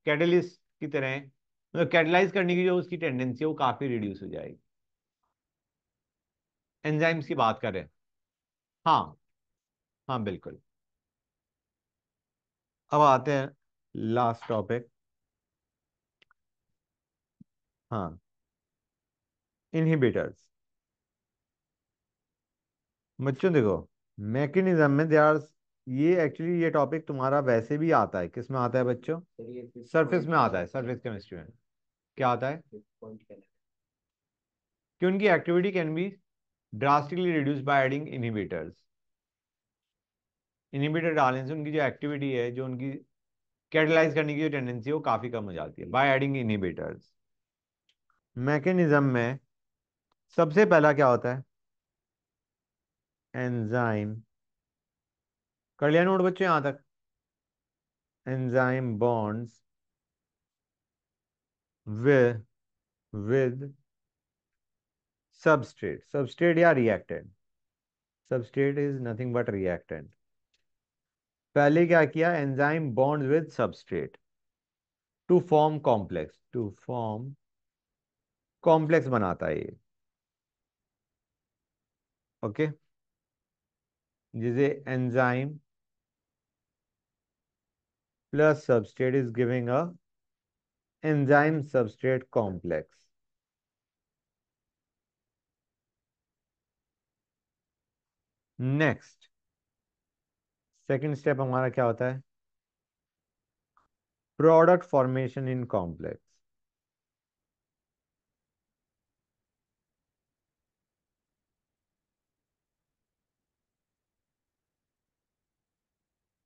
कैटलिस्ट की तरह मतलब कैटलाइज करने की जो उसकी टेंडेंसी है वो काफी रिड्यूस हो जाएगी एंजाइम्स की बात करें हाँ हाँ बिल्कुल अब आते हैं लास्ट टॉपिक हाँ इनहिबिटर्स बच्चों देखो मैकेनिज्म में दे आर ये एक्चुअली ये टॉपिक तुम्हारा वैसे भी आता है किसमें आता है बच्चों सरफेस में आता है सरफेस केमिस्ट्री में क्या आता है कि उनकी activity can be drastically reduce by adding inhibitors inhibitor डालने से उनकी जो एक्टिविटी है जो उनकी कैटलाइज करने की जो टेंडेंसी है वो काफ़ी कम हो जाती है बाय एडिंग इनहिबिटर्स मैकेनिज्म में सबसे पहला क्या होता है एंजाइम कर लिया नोट बच्चे यहां तक enzyme bonds with with substrate substrate या reactant substrate is nothing but reactant पहले क्या किया enzyme bond with substrate to form complex to form complex बनाता है ये ओके जिसे enzyme plus substrate is giving a enzyme substrate complex next second step हमारा क्या होता है प्रोडक्ट फॉर्मेशन इन कॉम्प्लेक्स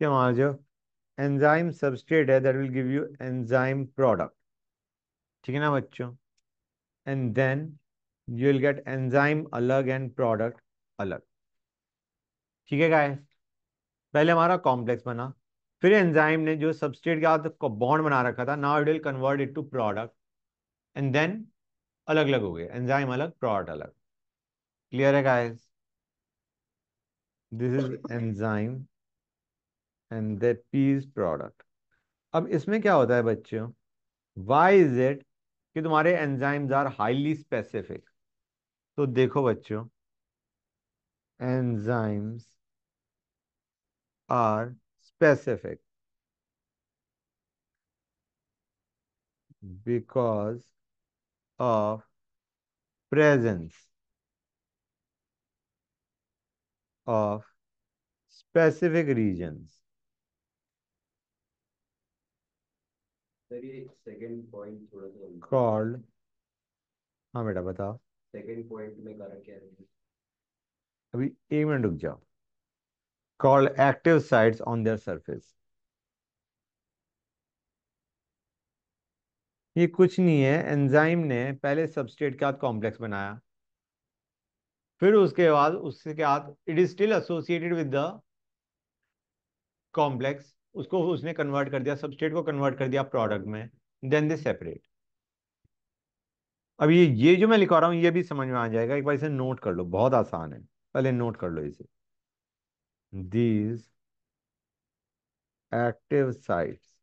क्या मान लो एंजाइम सबस्टेट है that will give you enzyme product ठीक है ना बच्चों and then you will get enzyme अलग एंड प्रोडक्ट अलग ठीक है गाइस पहले हमारा कॉम्प्लेक्स बना फिर एंजाइम ने जो सबस्ट्रेट का बॉन्ड बना रखा था now it will convert it to product and then अलग अलग हो गए एंजाइम अलग प्रोडक्ट अलग क्लियर है guys this is enzyme and the पीज प्रोडक्ट अब इसमें क्या होता है बच्चों वाई इज इट कि तुम्हारे एंजाइम्स आर हाईली स्पेसिफिक तो देखो बच्चों enzymes are specific because of presence of specific regions called हाँ बेटा बताओ सेकंड पॉइंट में कारण क्या है अभी एक मिनट रुक जाओ called active sites on their surface ये कुछ नहीं है एंजाइम ने पहले सबस्टेट के साथ कॉम्प्लेक्स बनाया फिर उसके बाद उसके साथ it is still associated with the complex उसको उसने कन्वर्ट कर दिया स्टेट को कन्वर्ट कर दिया प्रोडक्ट में देन दे सेपरेट अब ये ये जो मैं लिखा रहा हूं ये भी समझ में आ जाएगा एक बार इसे नोट कर लो बहुत आसान है पहले नोट कर लो इसे these active sites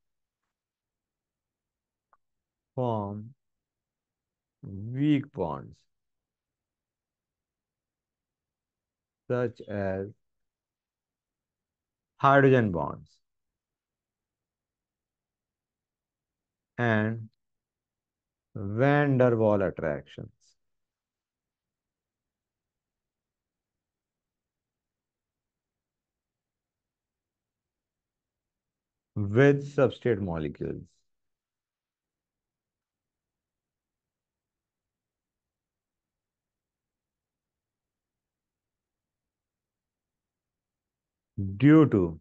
form weak bonds such as hydrogen bonds and van der Waal attractions. with substrate molecules. Due to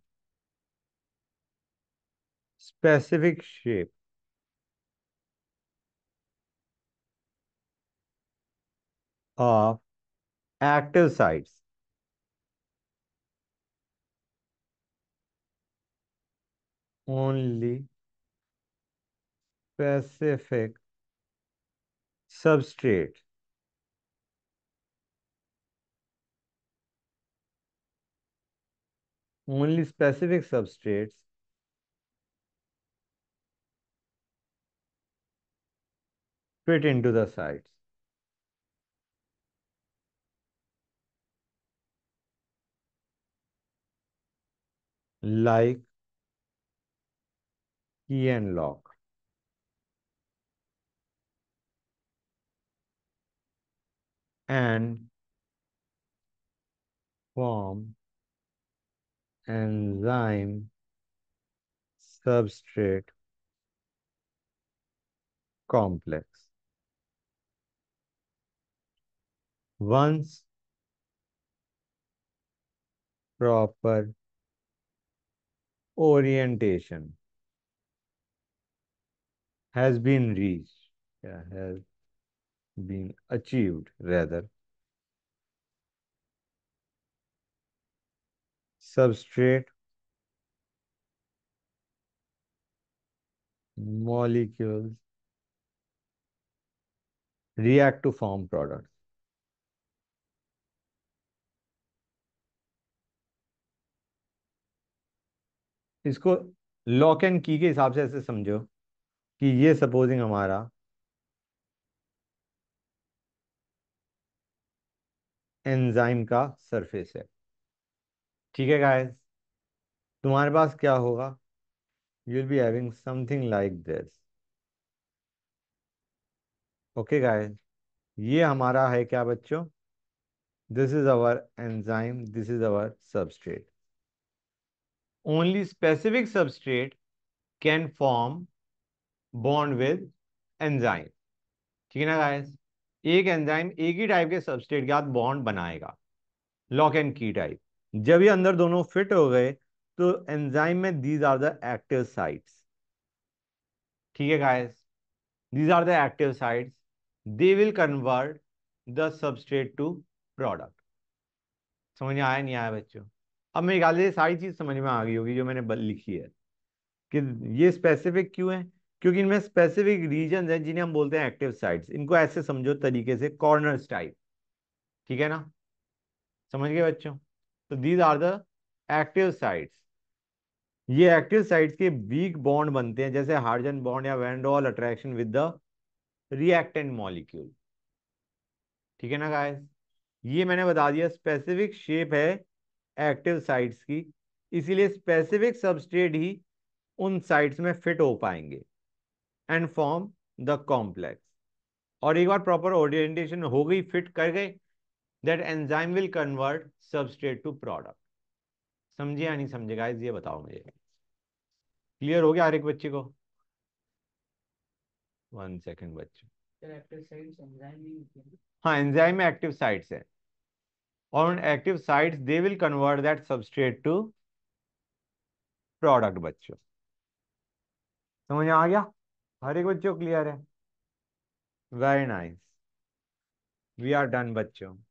specific shape of active sites. Only specific substrate only specific substrates fit into the sites. like key and lock. And form enzyme substrate complex. Once proper orientation has been reached, yeah, has been achieved rather. Substrate molecules react to form products. इसको lock and key के हिसाब से ऐसे समझो कि ये supposing हमारा enzyme का सरफेस है ठीक है गाइस तुम्हारे पास क्या होगा you will be having something like this okay guys ये हमारा है क्या बच्चों this is our enzyme this is our substrate only specific substrate can form bond with enzyme ठीक है ना गाइस एक एंजाइम एक ही टाइप के सबस्ट्रेट के साथ बॉन्ड बनाएगा लॉक एंड की टाइप जब ये अंदर दोनों फिट हो गए तो एंजाइम में these are the active sites ठीक है guys these are the active sites they will convert the substrate to product समझ आया नहीं आया बच्चों अब मेरे ख्याल से सारी चीज समझ में आ गई होगी जो मैंने लिखी है कि ये स्पेसिफिक क्यों है क्योंकि इनमें स्पेसिफिक रीजन है जिन्हें हम बोलते हैं एक्टिव साइट्स इनको ऐसे समझो तरीके से कॉर्नर टाइप ठीक है ना समझ गए बच्चों तो these are the active sites ये एक्टिव साइट्स के वीक बॉन्ड बनते हैं जैसे हार्जन बॉन्ड या van der Waals attraction with the reactant molecule ठीक है ना गाइस ये मैंने बता दिया स्पेसिफिक शेप है एक्टिव साइट्स की इसीलिए स्पेसिफिक सबस्ट्रेट ही उन साइट्स में फिट हो पाएंगे एंड फॉर्म द कॉम्प्लेक्स और एक बार प्रॉपर ओरिएंटेशन हो गई फिट कर गए that enzyme will convert substrate to product समझे या नहीं समझे गाइस ये बताओ मुझे क्लियर हो गया हर एक बच्चे को वन सेकेंड बच्चे हाँ एंजाइम एक्टिव साइट्स है on active sites they will convert that substrate to product बच्चों समझ आ गया हर एक बच्चों क्लियर है very nice we are done बच्चों